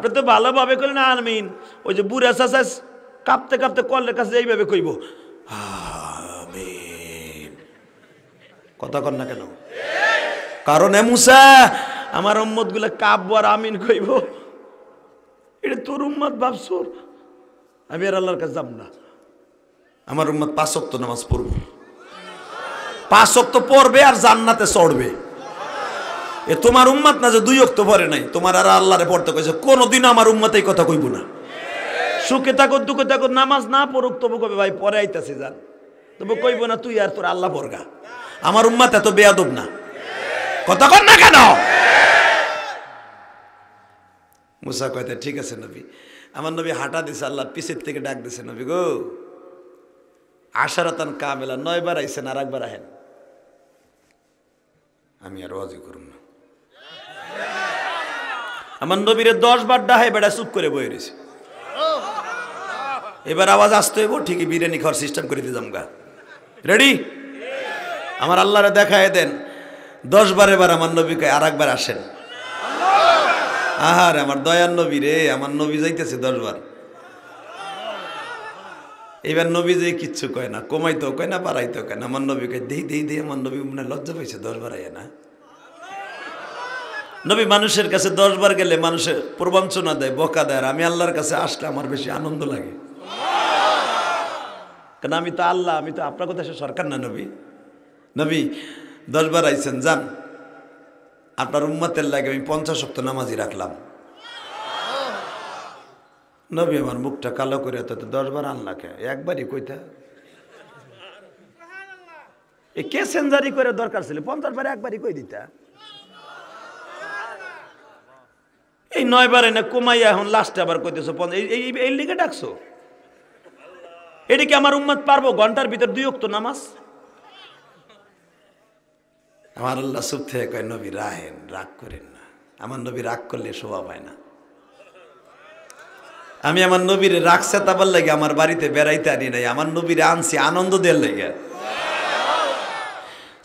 আপনি তো ভালোভাবে করলেন আমিন ওই যে বুড়া চাষা কাঁপতে কাঁপতে কলের কাছে এইভাবে কইব কথা কর না কেন কারণ এমুসা আমার উম্মত গুলো কাব্য আর আমিন কইব এটা তোর উম্মত ভাবসোর আমি আর আল্লাহর কাছে যাব না আমার উম্মত পাঁচ তো নামাজ পড়ব পাঁচ অক্ত পড়বে আর জান্নাতে চড়বে এ তোমার উম্মাত না যে দুই অক্ত পরে নাই তোমার আর আল্লাহরে পড়তে কইছে কোনোদিন আমার উম্মাত এই কথা কইব না সুখে থাকো দুঃখে থাকো নামাজ না পড়ুক তবু কবে ভাই পরে আইতাছে যান তবু কইব না তুই আর তোর আল্লাহ পড়গা আমার উম্মাত এত বেয়াদব না কথা কর না কেন মুসা কয়তে ঠিক আছে নবী আমার নবী হাঁটা দিছে আল্লাহ পিছের থেকে ডাক দিছে নবী গো আশারাতান কামেলা নয়বার আইসেন আর একবার আহেন আমি আর ওয়াজি করুন না আমার নবীরে দশ বার ডাহায় বেড়া চুপ করে বয়ে রয়েছে এবার আওয়াজ আসতে হইব ঠিকই বিরিয়ানি খাওয়ার সিস্টেম করে দিতাম গা রেডি আমার আল্লাহরে দেখায় দেন দশ বার এবার আমার নবীকে আর একবার আসেন আহার আমার দয়ার নবী রে আমার নবী যাইতেছে দশ বার এবার নবী যে কিচ্ছু কয় না কমাইতেও কয় না বাড়াইতেও কয় না আমার নবীকে দিই দেই দেই দেই আমার নবী মনে লজ্জা পাইছে দশ বার না নবী মানুষের কাছে দশবার গেলে মানুষের প্রবঞ্চনা দেয় বকা দেয় আমি আল্লাহর কাছে আসলে আমার বেশি আনন্দ লাগে কারণ আমি তো আল্লাহ আমি তো আপনার কথা সরকার না নবী নবী দশবার আইছেন যান আপনার উম্মাতের লাগে আমি পঞ্চাশ সপ্তাহ নামাজি রাখলাম নবী আমার মুখটা কালো করে তো দশবার আল্লাহকে একবারই কইতা এ কে সেঞ্জারি করে দরকার ছিল পঞ্চাশ বারে একবারই কই দিতা এই নয় বারে না কমাইয়া এখন লাস্টে আবার কইতেছো এই লিগে ডাকছো এটা কি আমার উম্মত পারবো ঘন্টার ভিতর দুই অক্ট নামাজ আমার আল্লাহ সুপ থেকে কয় নবী রাহেন রাগ করেন না আমার নবী রাগ করলে শোভা পায় না আমি আমার নবীর রাগ সেতাবার লাগে আমার বাড়িতে বেড়াইতে আনি নাই আমার নবীর আনছি আনন্দ দেওয়ার লাগে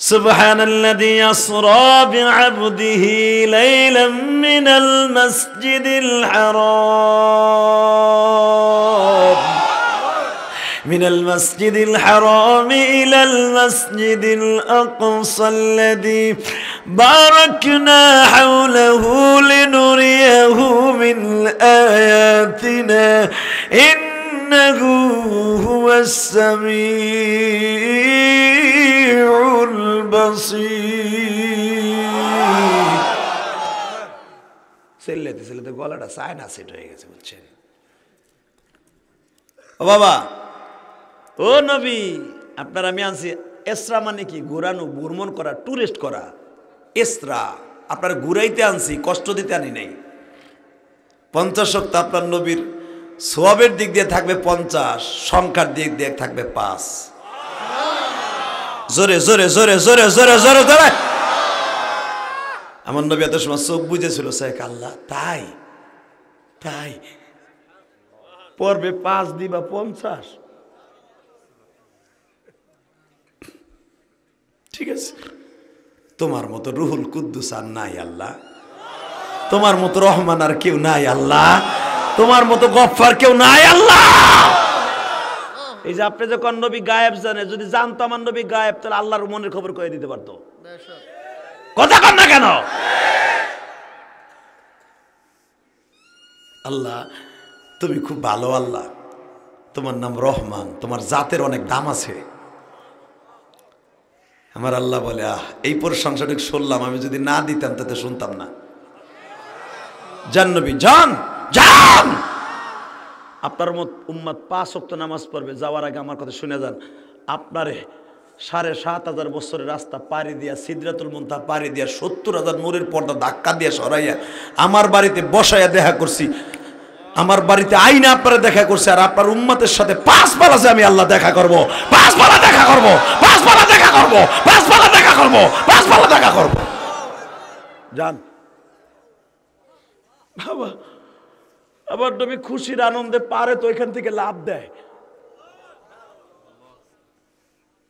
سبحان الذي يسرى بعبده ليلا من المسجد الحرام من المسجد الحرام إلى المسجد الأقصى الذي باركنا حوله لنريه من آياتنا إنه هو السميع البصير সেল্লেতে সেল্লেতে গলাটা সাইন অ্যাসিড হয়ে গেছে বলছেন ও বাবা ও নবী আপনার আমি আনছি এসরা মানে কি ঘোরানো ভ্রমণ করা টুরিস্ট করা এসরা আপনার ঘুরাইতে আনছি কষ্ট দিতে আনি নাই পঞ্চাশ সপ্তাহ আপনার নবীর সোয়াবের দিক দিয়ে থাকবে পঞ্চাশ সংখ্যার দিক দিয়ে থাকবে পাঁচ জোরে জোরে জোরে জোরে জোরে জোরে জোরে আমার নবী এত সময় চোখ বুঝেছিল শেখ আল্লাহ তাই তাই পর্বে পাঁচ দিবা পঞ্চাশ ঠিক আছে তোমার মতো রুহুল কুদ্দুস আর নাই আল্লাহ তোমার মতো রহমান আর কেউ নাই আল্লাহ তোমার মতো গফফার কেউ নাই আল্লাহ এই যে আপনি যখন নবী গায়েব জানে যদি জানতো আমার নবী গায়েব তাহলে আল্লাহর মনের খবর করে দিতে পারতো কথা কন না কেন আল্লাহ তুমি খুব ভালো আল্লাহ তোমার নাম রহমান তোমার জাতের অনেক দাম আছে আমার আল্লাহ বলে আহ এই প্রশংসাটুকু শুনলাম আমি যদি না দিতাম তাতে শুনতাম না জান্নবী জান যান আপনার মত উম্মাদ পাঁচ অক্ত নামাজ পড়বে যাওয়ার আগে আমার কথা শুনে যান আপনারে সাড়ে সাত হাজার বছরের রাস্তা পাড়ি দিয়া সিদ্ধাতুল মন্তা পাড়ি দিয়া সত্তর হাজার নূরের পর্দা ধাক্কা দিয়া সরাইয়া আমার বাড়িতে বসাইয়া দেখা করছি আমার বাড়িতে আইনা আপনারা দেখা করছে আর আপনার উম্মতের সাথে পাঁচ পালা আমি আল্লাহ দেখা করব পাঁচ পালা দেখা করব পাঁচ পালা দেখা করব পাঁচ পালা দেখা করব পাঁচ পালা দেখা করব যান বাবা আবার নবী খুশির আনন্দে পারে তো এখান থেকে লাভ দেয়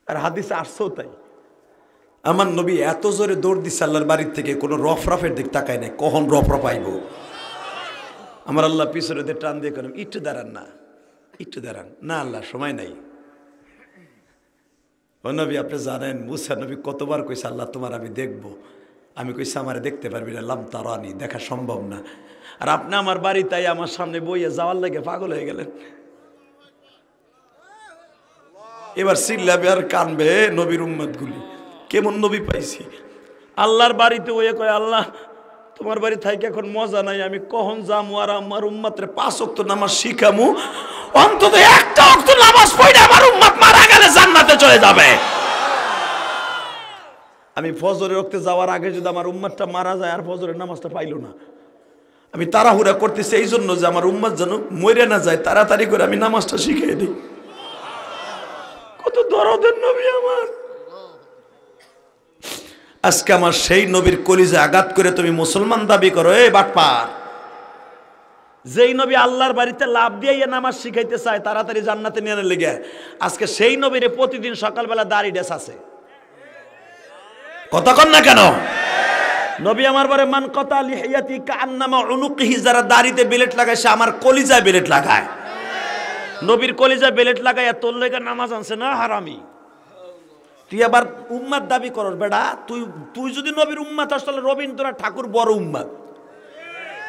আর হাদিস আসছেও তাই আমার নবী এত জোরে দৌড় দিচ্ছে আল্লাহর বাড়ির থেকে কোনো রফের দিক তাকায় নাই কখন রফরফ আইব আমার আল্লাহ পিছনে দিয়ে টান দিয়ে কেন একটু দাঁড়ান না ইট দাঁড়ান না আল্লাহ সময় নাই ও নবী আপনি জানেন মুসা নবী কতবার কইসা আল্লাহ তোমার আমি দেখবো আমি কইসা আমার দেখতে পারবি না লাম তারানি দেখা সম্ভব না আর আপনি আমার বাড়ি তাই আমার সামনে বইয়ে যাওয়ার লাগে পাগল হয়ে গেলেন এবার সিল্লাবে আর কানবে নবীর গুলি কেমন নবী পাইছি আল্লাহর বাড়িতে ওয়ে কয় আল্লাহ তোমার বাড়ি থাইকে এখন মজা নাই আমি কখন যামু আর আমার উম্মাতের পাঁচ অক্ত নামাজ শিখামু অন্তত একটা অক্ত নামাজ পড়ে আমার উম্মাত মারা গেলে জান্নাতে চলে যাবে আমি ফজরের রক্তে যাওয়ার আগে যদি আমার উম্মাদটা মারা যায় আর ফজরের নামাজটা পাইল না আমি তাড়াহুড়া করতেছি এই জন্য যে আমার উম্মাদ যেন মরে না যায় তাড়াতাড়ি করে আমি নামাজটা শিখিয়ে দিই কত দরদের নবী আমার আজকে আমার সেই নবীর কলিজে আঘাত করে তুমি মুসলমান দাবি করো এ বাটপার যেই নবী আল্লাহর বাড়িতে লাভ দিয়ে নামাজ শিখাইতে চায় তাড়াতাড়ি জান্নাতে নিয়ে লেগে আজকে সেই নবীরে প্রতিদিন সকালবেলা দাড়ি ডেস আছে কথা কন না কেন নবী আমার বারে মান কথা লিহাইয়াতি কান্নামা অনুকিহি যারা দাড়িতে বেলেট লাগায় সে আমার কলিজায় বেলেট লাগায় নবীর কলিজায় বেলেট লাগাই তোর লেগে নামাজ আনছে না হারামি তুই আবার উম্মাদ দাবি কর বেটা তুই তুই যদি নবীর উম্মাদ আস তাহলে রবীন্দ্রনাথ ঠাকুর বড় উম্মাদ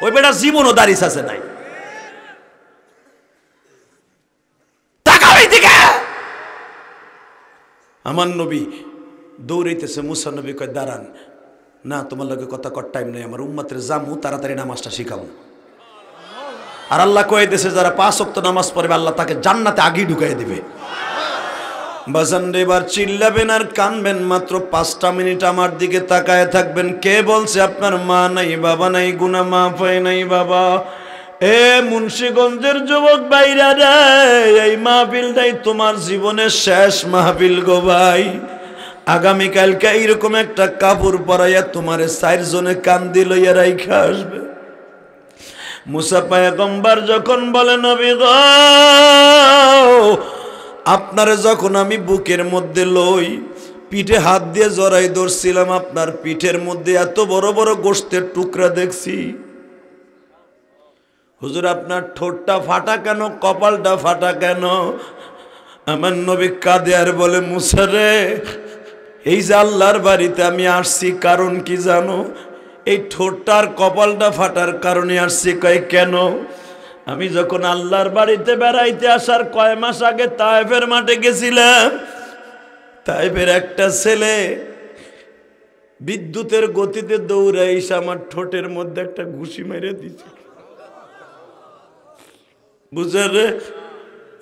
ওই বেটা জীবনও দাঁড়িয়ে আছে নাই আমার নবী দৌড়াইতেছে মুসানবী কয় দাঁড়ান না তোমার লোকে কথা কর টাইম নেই আমার উম্মাতের জামু তাড়াতাড়ি নামাজটা শিখাও আর আল্লাহ কয়ে দেশে যারা পাঁচ অক্ত নামাজ পড়বে আল্লাহ তাকে জান্নাতে আগেই ঢুকাই দিবে বাজান এবার চিল্লাবেন আর কানবেন মাত্র পাঁচটা মিনিট আমার দিকে তাকায় থাকবেন কে বলছে আপনার মা নাই বাবা নাই গুনা মা পায় নাই বাবা এ মুন্সীগঞ্জের যুবক বাইরা রে এই মাহফিলটাই তোমার জীবনের শেষ মাহফিল গো ভাই আগামীকালকে এইরকম একটা কাপড় পরাইয়া তোমার চারজনে কান্দি লইয়া রাইখা আসবে মুসা যখন বলে নবী আপনারে যখন আমি বুকের মধ্যে লই পিঠে হাত দিয়ে জড়াই ধরছিলাম আপনার পিঠের মধ্যে এত বড় বড় গোষ্ঠের টুকরা দেখছি হুজুর আপনার ঠোঁটটা ফাটা কেন কপালটা ফাটা কেন আমার নবী কাদে আর বলে মুসারে এই যে আল্লাহর বাড়িতে আমি আসছি কারণ কি জানো এই ঠোঁটটার কপালটা ফাটার কারণে আসছি কয় কেন আমি যখন আল্লাহর বাড়িতে বেড়াইতে আসার কয় মাস আগে তাইফের মাঠে গেছিলাম তাইফের একটা ছেলে বিদ্যুতের গতিতে দৌড়ে এসে আমার ঠোঁটের মধ্যে একটা ঘুষি মেরে দিছে বুঝলেন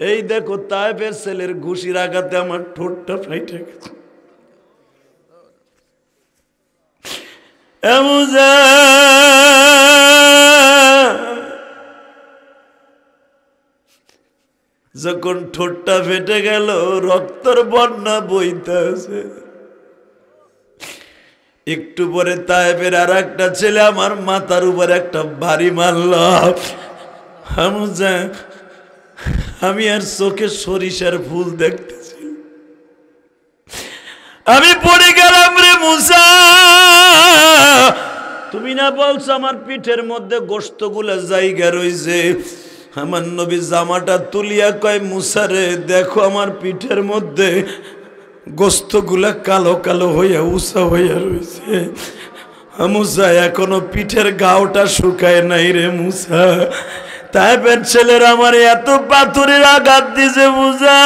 এই দেখো তাইফের ছেলের ঘুষির আঘাতে আমার ঠোঁটটা ফাইটে গেছে যখন ঠোঁটটা ফেটে গেল রক্তর বন্যা বইতে আছে একটু পরে তায়েবের আর একটা ছেলে আমার মাথার উপর একটা ভারী মারল আমি আর চোখে সরিষার ফুল দেখতেছি আমি পড়ে গেলাম রে মুসা তুমি না বলছো আমার পিঠের মধ্যে গোস্তগুলা জায়গা রয়েছে আমার নবী জামাটা তুলিয়া কয় মুসারে দেখো আমার পিঠের মধ্যে গোস্তগুলা কালো কালো হইয়া উষা হইয়া রয়েছে মুসা এখনো পিঠের গাওটা শুকায় নাই রে মুসা পেট ছেলেরা আমার এত পাথরের আঘাত দিছে মুসা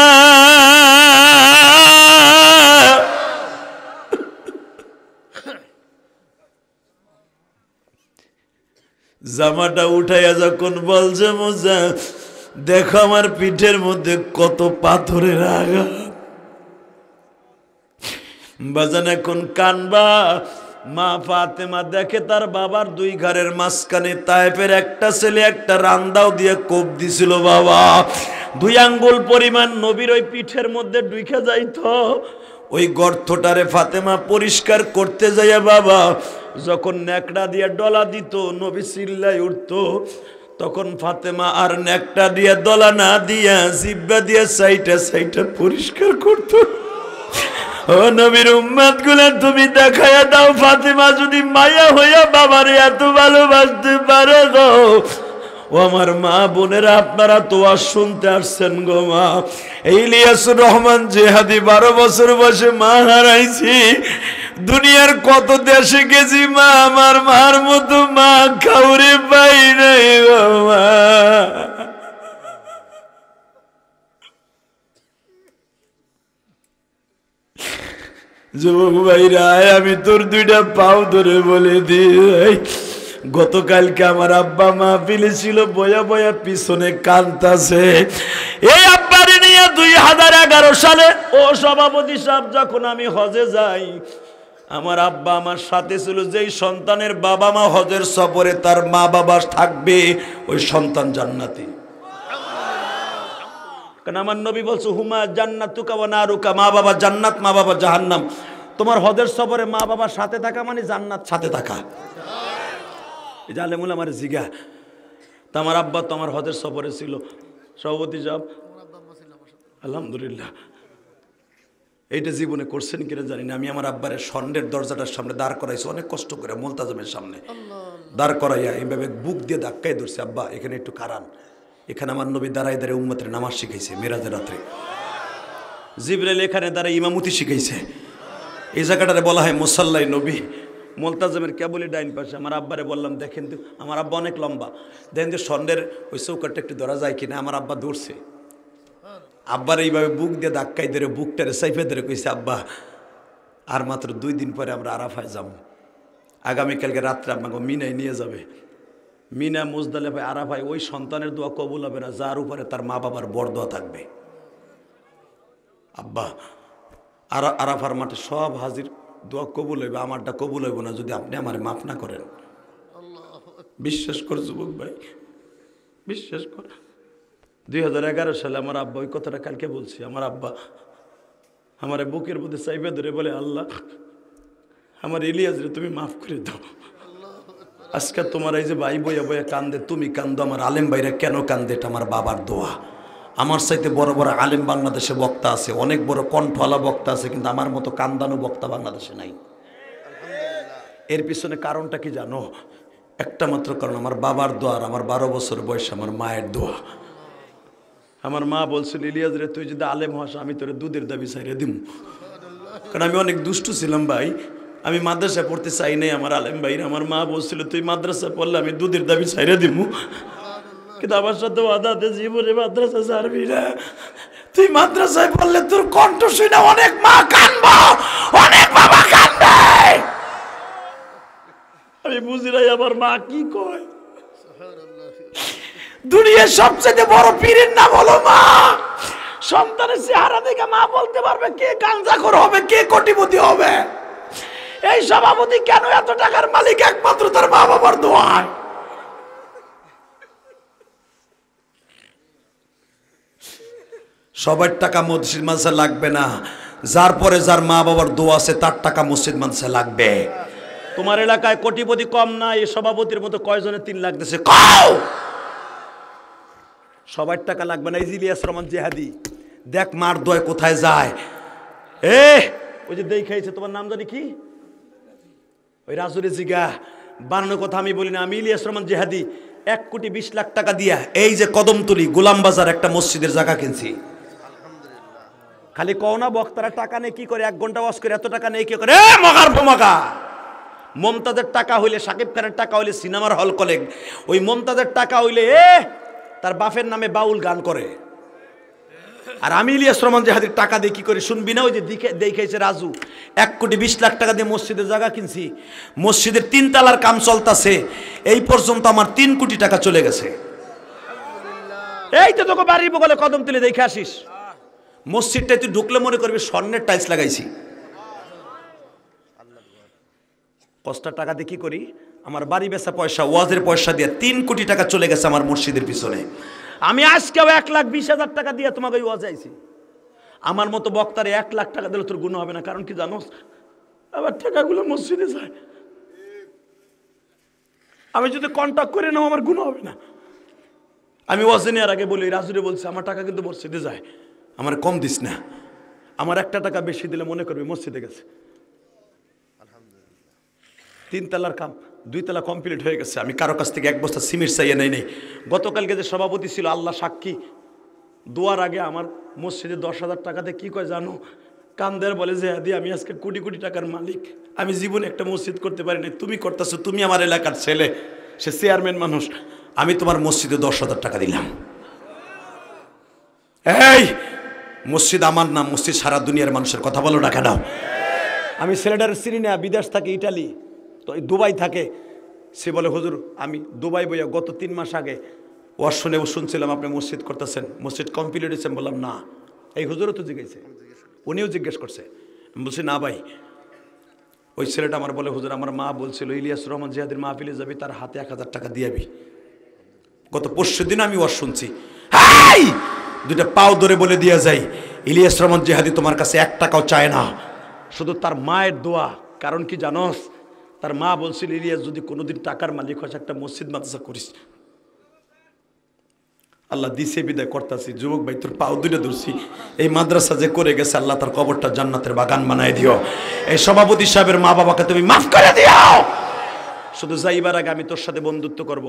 জামাটা উঠাইয়া যখন বলছে মোজা দেখো আমার পিঠের মধ্যে কত পাথরের আঘাত বাজান এখন কানবা মা ফাতেমা দেখে তার বাবার দুই ঘরের মাঝখানে তাইপের একটা ছেলে একটা রান্দাও দিয়ে কোপ দিছিল বাবা দুই আঙ্গুল পরিমাণ নবীর ওই পিঠের মধ্যে ডুইখা যাইত ওই গর্তটারে ফাতেমা পরিষ্কার করতে যাইয়া বাবা যখন ন্যাকড়া দিয়ে ডলা দিত নবী চিল্লায় উঠত তখন ফাতেমা আর ন্যাকটা দিয়ে দলা না দিয়া জিব্বা দিয়ে সাইটা সাইটা পরিষ্কার করত ও নবীর উম্মাদ গুলা তুমি দেখায় দাও ফাতেমা যদি মায়া হইয়া বাবারে এত ভালোবাসতে পারো ও আমার মা বোনেরা আপনারা তো আর শুনতে আসছেন গো মা ইলিয়াসুর রহমান জেহাদি বারো বছর বসে মা হারাইছি দুনিয়ার কত দেশে গেছি মা আমার মার মতো মা কাউরে পাই নাই গো মা যুবক ভাইরা আমি তোর দুইটা পাও ধরে বলে দিয়ে গতকালকে আমার আব্বা মা ছিল বয়া বয়া পিছনে কান্তাছে এই আব্বারে নিয়ে দুই হাজার এগারো সালে ও সভাপতি সাহেব যখন আমি হজে যাই আমার আব্বা আমার সাথে ছিল যেই সন্তানের বাবা মা হজের সফরে তার মা বাবা থাকবে ওই সন্তান জান্নাতি আমার নবী বলছো হুমা জান্নাত না রুকা মা বাবা জান্নাত মা বাবা জাহান্নাম তোমার হজের সফরে মা বাবার সাথে থাকা মানে জান্নাত সাথে থাকা এই যে আলেমুল আমার জিগা তো আব্বা তো আমার হজের সফরে ছিল সভাপতি সাহেব আলহামদুলিল্লাহ এইটা জীবনে করছেন কিনা জানি না আমি আমার আব্বারে স্বর্ণের দরজাটার সামনে দাঁড় করাইছি অনেক কষ্ট করে মোলতাজমের সামনে দাঁড় করাইয়া এইভাবে বুক দিয়ে ধাক্কাই ধরছে আব্বা এখানে একটু কারান এখানে আমার নবী দাঁড়াই দাঁড়িয়ে উম্মতের নামাজ শিখাইছে মেরাজের রাত্রে জিবরাইল এখানে দাঁড়ায় ইমামতি শিখাইছে এই জায়গাটারে বলা হয় মোসাল্লাই নবী মোলতাজমের কেবলই ডাইন পাশে আমার আব্বারে বললাম দেখেন তো আমার আব্বা অনেক লম্বা দেখেন যে স্বর্ণের ওই চৌকাটটা একটু ধরা যায় কিনা আমার আব্বা দৌড়ছে আব্বার এইভাবে বুক দিয়ে ধাক্কাই ধরে বুকটারে সাইফে ধরে কইছে আব্বা আর মাত্র দুই দিন পরে আমরা আরাফায় যাব আগামীকালকে রাত্রে আপনাকে মিনায় নিয়ে যাবে মিনা আরা ভাই ওই সন্তানের দোয়া কবুল হবে না যার উপরে তার মা বাবার দোয়া থাকবে আব্বা আরাফার মাঠে সব হাজির দোয়া কবুল হইবে আমারটা কবুল হইব না যদি আপনি আমার মাফ না করেন বিশ্বাস কর যুবক ভাই বিশ্বাস কর দুই হাজার সালে আমার আব্বা ওই কথাটা কালকে বলছি আমার আব্বা আমার বুকের মধ্যে চাইবে ধরে বলে আল্লাহ আমার ইলিয়াজরে তুমি মাফ করে দাও আজকে তোমার এই যে ভাই বইয়া বইয়া কান্দে তুমি কান্দো আমার আলেম ভাইরা কেন কান্দে এটা আমার বাবার দোয়া আমার সাইতে বড় বড় আলেম বাংলাদেশে বক্তা আছে অনেক বড় কণ্ঠওয়ালা বক্তা আছে কিন্তু আমার মতো কান্দানো বক্তা বাংলাদেশে নাই এর পিছনে কারণটা কি জানো একটা মাত্র কারণ আমার বাবার দোয়ার আমার বারো বছর বয়সে আমার মায়ের দোয়া আমার মা বলছিল ইলিয়াজ রে তুই যদি আলেম হাস আমি তোরে দুধের দাবি সাইরে দিম কারণ আমি অনেক দুষ্টু ছিলাম ভাই আমি মাদ্রাসা পড়তে চাই নাই আমার আলেম ভাইরা আমার মা বলছিল তুই মাদ্রাসা পড়লে আমি দুধের দাবি সাইরে দিব কিন্তু আমার সাথে আদা দে জীবনে মাদ্রাসা ছাড়বি না তুই মাদ্রাসায় বললে তোর কণ্ঠ শুনে অনেক মা কানব অনেক বাবা কানবে আমি বুঝি নাই আমার মা কি কয় দুনিয়ার সবচেয়ে বড় পীরের নাম হলো মা সন্তানের চেহারা দেখে মা বলতে পারবে কে গাঞ্জাখোর হবে কে কোটিপতি হবে এই সভাপতি কেন এত টাকার মালিক একমাত্র তার মা বাবার দোয়ায় সবার টাকা মসজিদ মানুষের লাগবে না যার পরে যার মা বাবার দোয়া আছে তার টাকা মসজিদ মানুষের লাগবে তোমার এলাকায় কোটিপতি কম না এই সভাপতির মতো কয়জনে তিন লাখ দিয়েছে সবার টাকা লাগবে না ইজিলিয়াস রহমান জেহাদি দেখ মার দয় কোথায় যায় এ ওই যে দেই খাইছে তোমার নাম জানি কি ওই রাজুরে জিগা বানানোর কথা আমি বলি না আমি ইলিয়াস রহমান জেহাদি এক কোটি বিশ লাখ টাকা দিয়া এই যে কদমতলি গোলাম বাজার একটা মসজিদের জায়গা কিনছি খালি কও না বক্তারা টাকা নেই কি করে এক ঘন্টা ওয়াজ করে এত টাকা নেই কি করে মগার ফমাকা মমতাজের টাকা হইলে সাকিব খানের টাকা হইলে সিনেমার হল কলে ওই মমতাজের টাকা হইলে এ তার বাফের নামে বাউল গান করে আর আমি ইলিয়াস রহমান জাহাদের টাকা দিয়ে কী করে শুনবি না ওই যে দেখেছে রাজু এক কোটি বিশ লাখ টাকা দিয়ে মসজিদের জায়গা কিনছি মসজিদের তিন তালার কাম চলতেছে এই পর্যন্ত আমার তিন কোটি টাকা চলে গেছে এই তো তোকে বাড়ির বগলে কদম তুলে দেখে আসিস মসজিদটাই তুই ঢুকলে মনে করবি স্বর্ণের টাইলস লাগাইছি কষ্টার টাকা দিয়ে কি করি আমার বাড়ি বেচা পয়সা ওয়াজের পয়সা দিয়ে তিন কোটি টাকা চলে গেছে আমার মসজিদের পিছনে আমি আজকেও এক লাখ বিশ হাজার টাকা দিয়ে তোমাকে ওই ওয়াজ আইছি আমার মতো বক্তারে এক লাখ টাকা দিলে তোর গুণ হবে না কারণ কি জানো আবার টাকাগুলো মসজিদে যায় আমি যদি কন্ট্যাক্ট করে নাও আমার গুণ হবে না আমি ওয়াজে নেওয়ার আগে বলি রাজুরে বলছি আমার টাকা কিন্তু মসজিদে যায় আমার কম দিস না আমার একটা টাকা বেশি দিলে মনে করবে মসজিদে গেছে তিন তালার কাম দুই তলা কমপ্লিট হয়ে গেছে আমি কারো কাছ থেকে এক বস্তা সিমির চাইয়ে নেই নেই গতকালকে যে সভাপতি ছিল আল্লাহ সাক্ষী দোয়ার আগে আমার মসজিদে দশ হাজার টাকাতে কী করে জানো কান্দার বলে যে হাদি আমি আজকে কোটি কোটি টাকার মালিক আমি জীবনে একটা মসজিদ করতে পারি নাই তুমি করতেছো তুমি আমার এলাকার ছেলে সে চেয়ারম্যান মানুষ আমি তোমার মসজিদে দশ হাজার টাকা দিলাম এই মসজিদ আমার নাম মসজিদ সারা দুনিয়ার মানুষের কথা বলো ডাকা নাও আমি ছেলেটার চিনি না বিদেশ থাকে ইটালি তো দুবাই থাকে সে বলে হুজুর আমি দুবাই বইয়া গত তিন মাস আগে ওয়ার শুনে শুনছিলাম আপনি মসজিদ করতেছেন মসজিদ কমপ্লিট হয়েছেন বললাম না এই হুজুরও তো জিজ্ঞেসে উনিও জিজ্ঞেস করছে বলছি না ভাই ওই ছেলেটা আমার বলে হুজুর আমার মা বলছিল ইলিয়াস রহমান জিয়াদের মা মাহফিলে যাবি তার হাতে এক হাজার টাকা দিয়াবি গত পরশু দিন আমি ওয়ার শুনছি হাই দুইটা পাও ধরে বলে দিয়ে যাই ইলিয়াস রহমান জেহাদি তোমার কাছে এক টাকাও চায় না শুধু তার মায়ের দোয়া কারণ কি জানস তার মা বলছিল ইলিয়াস যদি কোনোদিন টাকার মালিক হয় একটা মসজিদ মাদ্রাসা করিস আল্লাহ দিছে বিদায় করতেছি যুবক ভাই তোর পাও দুইটা ধরছি এই মাদ্রাসা যে করে গেছে আল্লাহ তার কবরটা জান্নাতের বাগান বানায় দিও এই সভাপতি সাহেবের মা বাবাকে তুমি মাফ করে দিও শুধু যাইবার আগে আমি তোর সাথে বন্ধুত্ব করব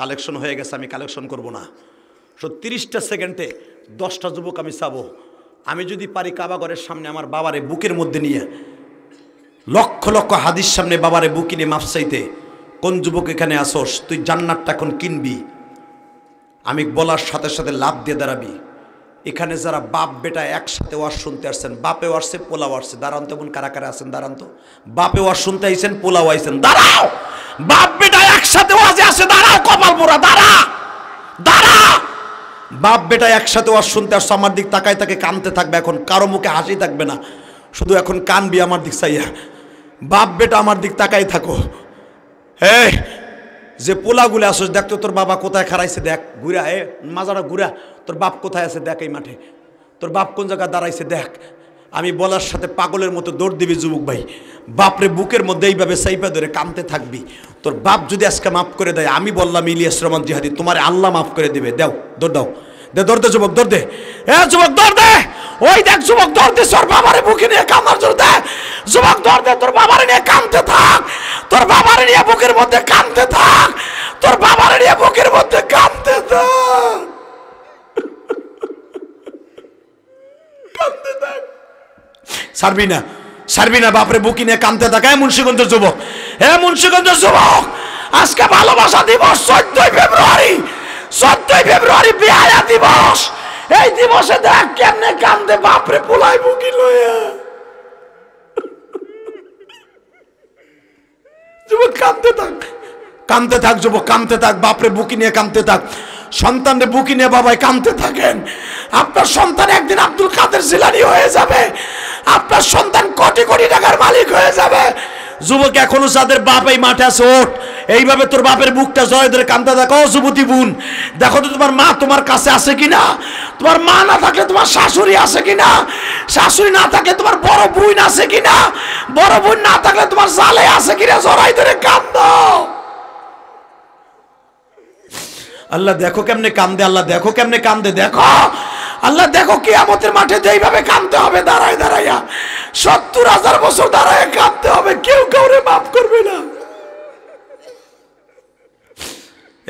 কালেকশন হয়ে গেছে আমি কালেকশন করব না সো তিরিশটা সেকেন্ডে দশটা যুবক আমি চাবো আমি যদি পারি কাবাগরের সামনে আমার বাবারে বুকের মধ্যে নিয়ে লক্ষ লক্ষ হাদির সামনে বাবারে বুক নিয়ে মাপ চাইতে কোন যুবক এখানে আসোস তুই জান্নাতটা এখন কিনবি আমি বলার সাথে সাথে লাভ দিয়ে দাঁড়াবি এখানে যারা বাপ বেটা একসাথে ওয়াজ শুনতে আসছেন বাপে আসছে পোলাও আসছে দাঁড়ান্ত এমন কারা কারা আছেন দাঁড়ান্ত বাপে ওয়ার শুনতে আইছেন পোলাও আইছেন দাঁড়াও বাপ বেটা একসাথে ওয়াজে আসে দাঁড়াও কপাল পোড়া দাঁড়া দাঁড়া বাপ বেটা একসাথে ওয়াজ শুনতে আসছে আমার দিক তাকায় তাকে কানতে থাকবে এখন কারো মুখে হাসি থাকবে না শুধু এখন কানবি আমার দিক চাইয়া বাপ বেটা আমার দিক তাকাই থাকো হে যে পোলাগুলো আসোস দেখ তো তোর বাবা কোথায় খারাইছে দেখ ঘুরা এ মাজারা ঘুরা তোর বাপ কোথায় আছে দেখ এই মাঠে তোর বাপ কোন জায়গায় দাঁড়াইছে দেখ আমি বলার সাথে পাগলের মতো দৌড় দিবি যুবক ভাই বাপরে বুকের মধ্যে এইভাবে সাইপা ধরে কামতে থাকবি তোর বাপ যদি আজকে মাফ করে দেয় আমি বললাম ইলিয়াস রহমান জিহাদি তোমার আল্লাহ মাফ করে দেবে দেও দৌড় দাও দে দৌড় দে যুবক দৌড় দে এ যুবক দৌড় দে ওই দেখ যুবক দৌড় দে তোর বাবারে বুকে নিয়ে কামার জোর দে যুবক দৌড় দে তোর বাবারে নিয়ে কামতে থাক তোর বাবারে নিয়ে বুকের মধ্যে কামতে থাক তোর বাবারে নিয়ে বুকের মধ্যে কামতে থাক কামতে থাক ছাড়বি না ছাড়বি না বাপরে বুকি নিয়ে কানতে থাকা মুন্সীগঞ্জের যুবক হ্যাঁ মুন্সীগঞ্জের যুবক আজকে ভালোবাসা দিবস চোদ্দই ফেব্রুয়ারি চোদ্দই ফেব্রুয়ারি বেহায়া দিবস এই দিবসে দেখ কেমনে কান্দে বাপরে পোলাই বুকি লয়ে যুবক কান্দতে থাক কানতে থাক যুবক কানতে থাক বাপরে বুকি নিয়ে কানতে থাক সন্তানরে বুকি নিয়ে বাবায় কানতে থাকেন আপনার সন্তান একদিন আব্দুল কাদের জিলানি হয়ে যাবে আপনার সন্তান কোটি কোটি টাকার মালিক হয়ে যাবে যুবক এখনো যাদের বাপ এই মাঠে আছে ওঠ এইভাবে তোর বাপের বুকটা জয় ধরে কান্দা দেখো যুবতী বোন দেখো তো তোমার মা তোমার কাছে আছে কিনা তোমার মা না থাকলে তোমার শাশুড়ি আছে কিনা শাশুড়ি না থাকলে তোমার বড় বোন আছে কিনা বড় বোন না থাকলে তোমার জালে আছে কিনা জড়াই ধরে কান্দা আল্লাহ দেখো কেমনে কান্দে আল্লাহ দেখো কেমনে কান্দে দেখো আল্লাহ দেখো কি আমাদের মাঠে যেইভাবে কাঁদতে হবে দাঁড়ায় দাঁড়াইয়া সত্তর হাজার বছর দাঁড়ায় কাঁদতে হবে কেউ কাউরে মাফ করবে না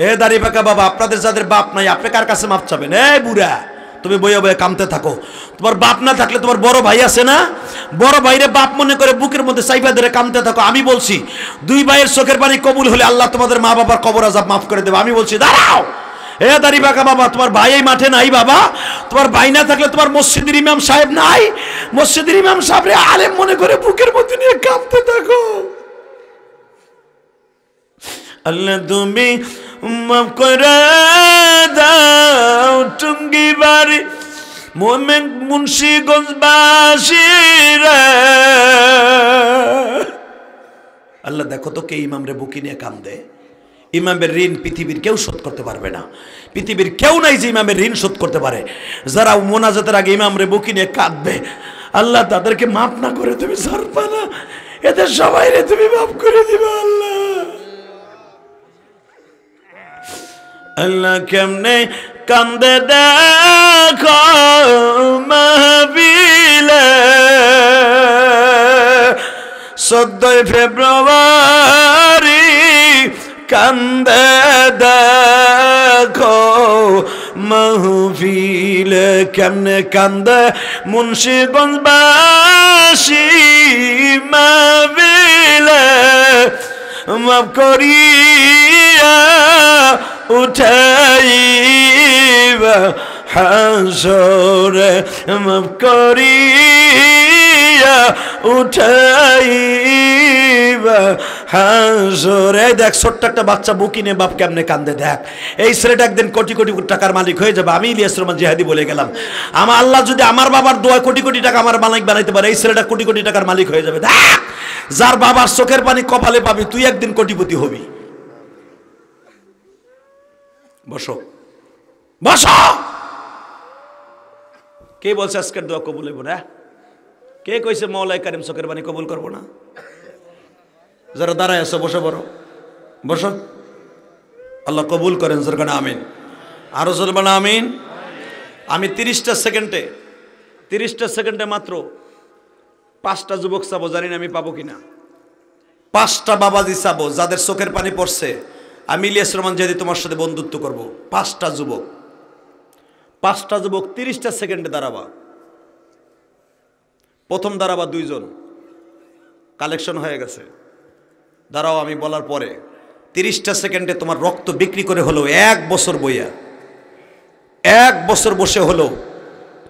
এ দাঁড়িয়ে বাবা আপনাদের যাদের বাপ নাই আপনি কার কাছে মাপ চাবেন এ বুড়া তুমি বইয়া বইয়া কামতে থাকো তোমার বাপ না থাকলে তোমার বড় ভাই আছে না বড় ভাইরে বাপ মনে করে বুকের মধ্যে সাইফা ধরে কামতে থাকো আমি বলছি দুই ভাইয়ের চোখের পানি কবুল হলে আল্লাহ তোমাদের মা বাবার কবর আজাব মাফ করে দেবে আমি বলছি দাঁড়াও এ দাড়ি বাঁকা বাবা তোমার ভাই এই মাঠে নাই বাবা তোমার ভাই না থাকলে তোমার মসজিদের ইমাম সাহেব নাই মসজিদের ইমাম সাহেব রে আলেম মনে করে বুকের মধ্যে নিয়ে কামতে থাকো আল্লাহ তুমি মাফ করে দাও টুঙ্গি বাড়ি মোমেন মুন্সিগঞ্জবাসীরা আল্লাহ দেখো তো কে ইমামরে বুকি নিয়ে কান্দে ইমামের ঋণ পৃথিবীর কেউ শোধ করতে পারবে না পৃথিবীর কেউ নাই যে ইমামের ঋণ শোধ করতে পারে যারা মোনাজাতের আগে ইমামরে বুকি নিয়ে কাঁদবে আল্লাহ তাদেরকে মাফ না করে তুমি সারপানা এদের সবাই রে তুমি মাফ করে দিবে আল্লাহ আল্লাহ কেমনে কান্দে দেখো মাহবিলে চোদ্দই ফেব্রুয়ারি কান্দে দেখো মাহফিলে কেমনে কান্দে মুন্সিগঞ্জ বাসি মাহবিলে মাফ করিয়া উঠাইব হাসরে মাফ করিয়া উঠাইব হাসরে দেখ ছোট্ট একটা বাচ্চা বুকি নিয়ে বাপ কেমনে কান্দে দেখ এই ছেলেটা একদিন কোটি কোটি টাকার মালিক হয়ে যাবে আমি ইলিয়াস রহমান জিহাদি বলে গেলাম আমার আল্লাহ যদি আমার বাবার দোয়া কোটি কোটি টাকা আমার মালিক বানাইতে পারে এই ছেলেটা কোটি কোটি টাকার মালিক হয়ে যাবে দেখ যার বাবার চোখের পানি কপালে পাবি তুই একদিন কোটিপতি হবি বসো বসো কে বলছে আজকের দোয়া কবুল হইব না কে কইছে মৌলাই কারিম চকের বাণী কবুল করব না যারা দাঁড়ায় আছো বসো বড় বসো আল্লাহ কবুল করেন জোরগানা আমিন আরও জোরবানা আমিন আমি তিরিশটা সেকেন্ডে তিরিশটা সেকেন্ডে মাত্র পাঁচটা যুবক চাবো জানি না আমি পাবো কিনা পাঁচটা বাবাজি চাবো যাদের চোখের পানি পড়ছে আমি ইলিয়াস রহমান যদি তোমার সাথে বন্ধুত্ব করব। পাঁচটা যুবক পাঁচটা যুবক তিরিশটা সেকেন্ডে দাঁড়াবা প্রথম দাঁড়াবা দুইজন কালেকশন হয়ে গেছে দাঁড়াও আমি বলার পরে তিরিশটা সেকেন্ডে তোমার রক্ত বিক্রি করে হলো এক বছর বইয়া এক বছর বসে হলো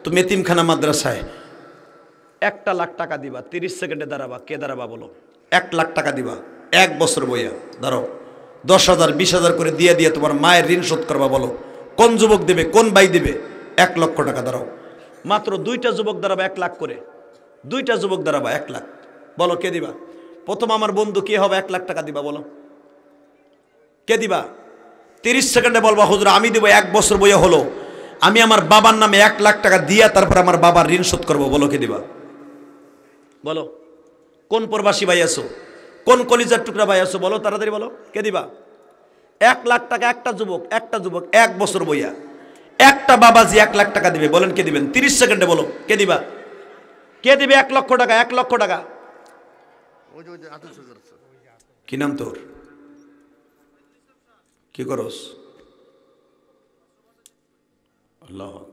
তুমি মেতিমখানা মাদ্রাসায় একটা লাখ টাকা দিবা তিরিশ সেকেন্ডে দাঁড়াবা কে দাঁড়াবা বলো এক লাখ টাকা দিবা এক বছর বইয়া দাঁড়াও দশ হাজার বিশ হাজার করে দিয়ে দিয়ে তোমার মায়ের ঋণ শোধ করবা বলো কোন যুবক দেবে কোন বাই দেবে এক লক্ষ টাকা দাঁড়াও মাত্র দুইটা যুবক দাঁড়াবা এক লাখ করে দুইটা যুবক দাঁড়াবা এক লাখ বলো কে দিবা প্রথম আমার বন্ধু কে হবে এক লাখ টাকা দিবা বলো কে দিবা তিরিশ সেকেন্ডে বলবা হুজুর আমি দিব এক বছর বইয়ে হলো আমি আমার বাবার নামে এক লাখ টাকা দিয়া তারপর আমার বাবার ঋণ শোধ করবো বলো কে দিবা বলো কোন প্রবাসী ভাই আছো কোন কলিজার টুকরা ভাই আছো বলো তাড়াতাড়ি বলো কে দিবা এক লাখ টাকা একটা যুবক একটা যুবক এক বছর বইয়া একটা বাবাজি এক লাখ টাকা দিবে বলেন কে দিবেন তিরিশ সেকেন্ডে বলো কে দিবা কে দিবে এক লক্ষ টাকা এক লক্ষ টাকা কি নাম তোর কি করস আল্লাহ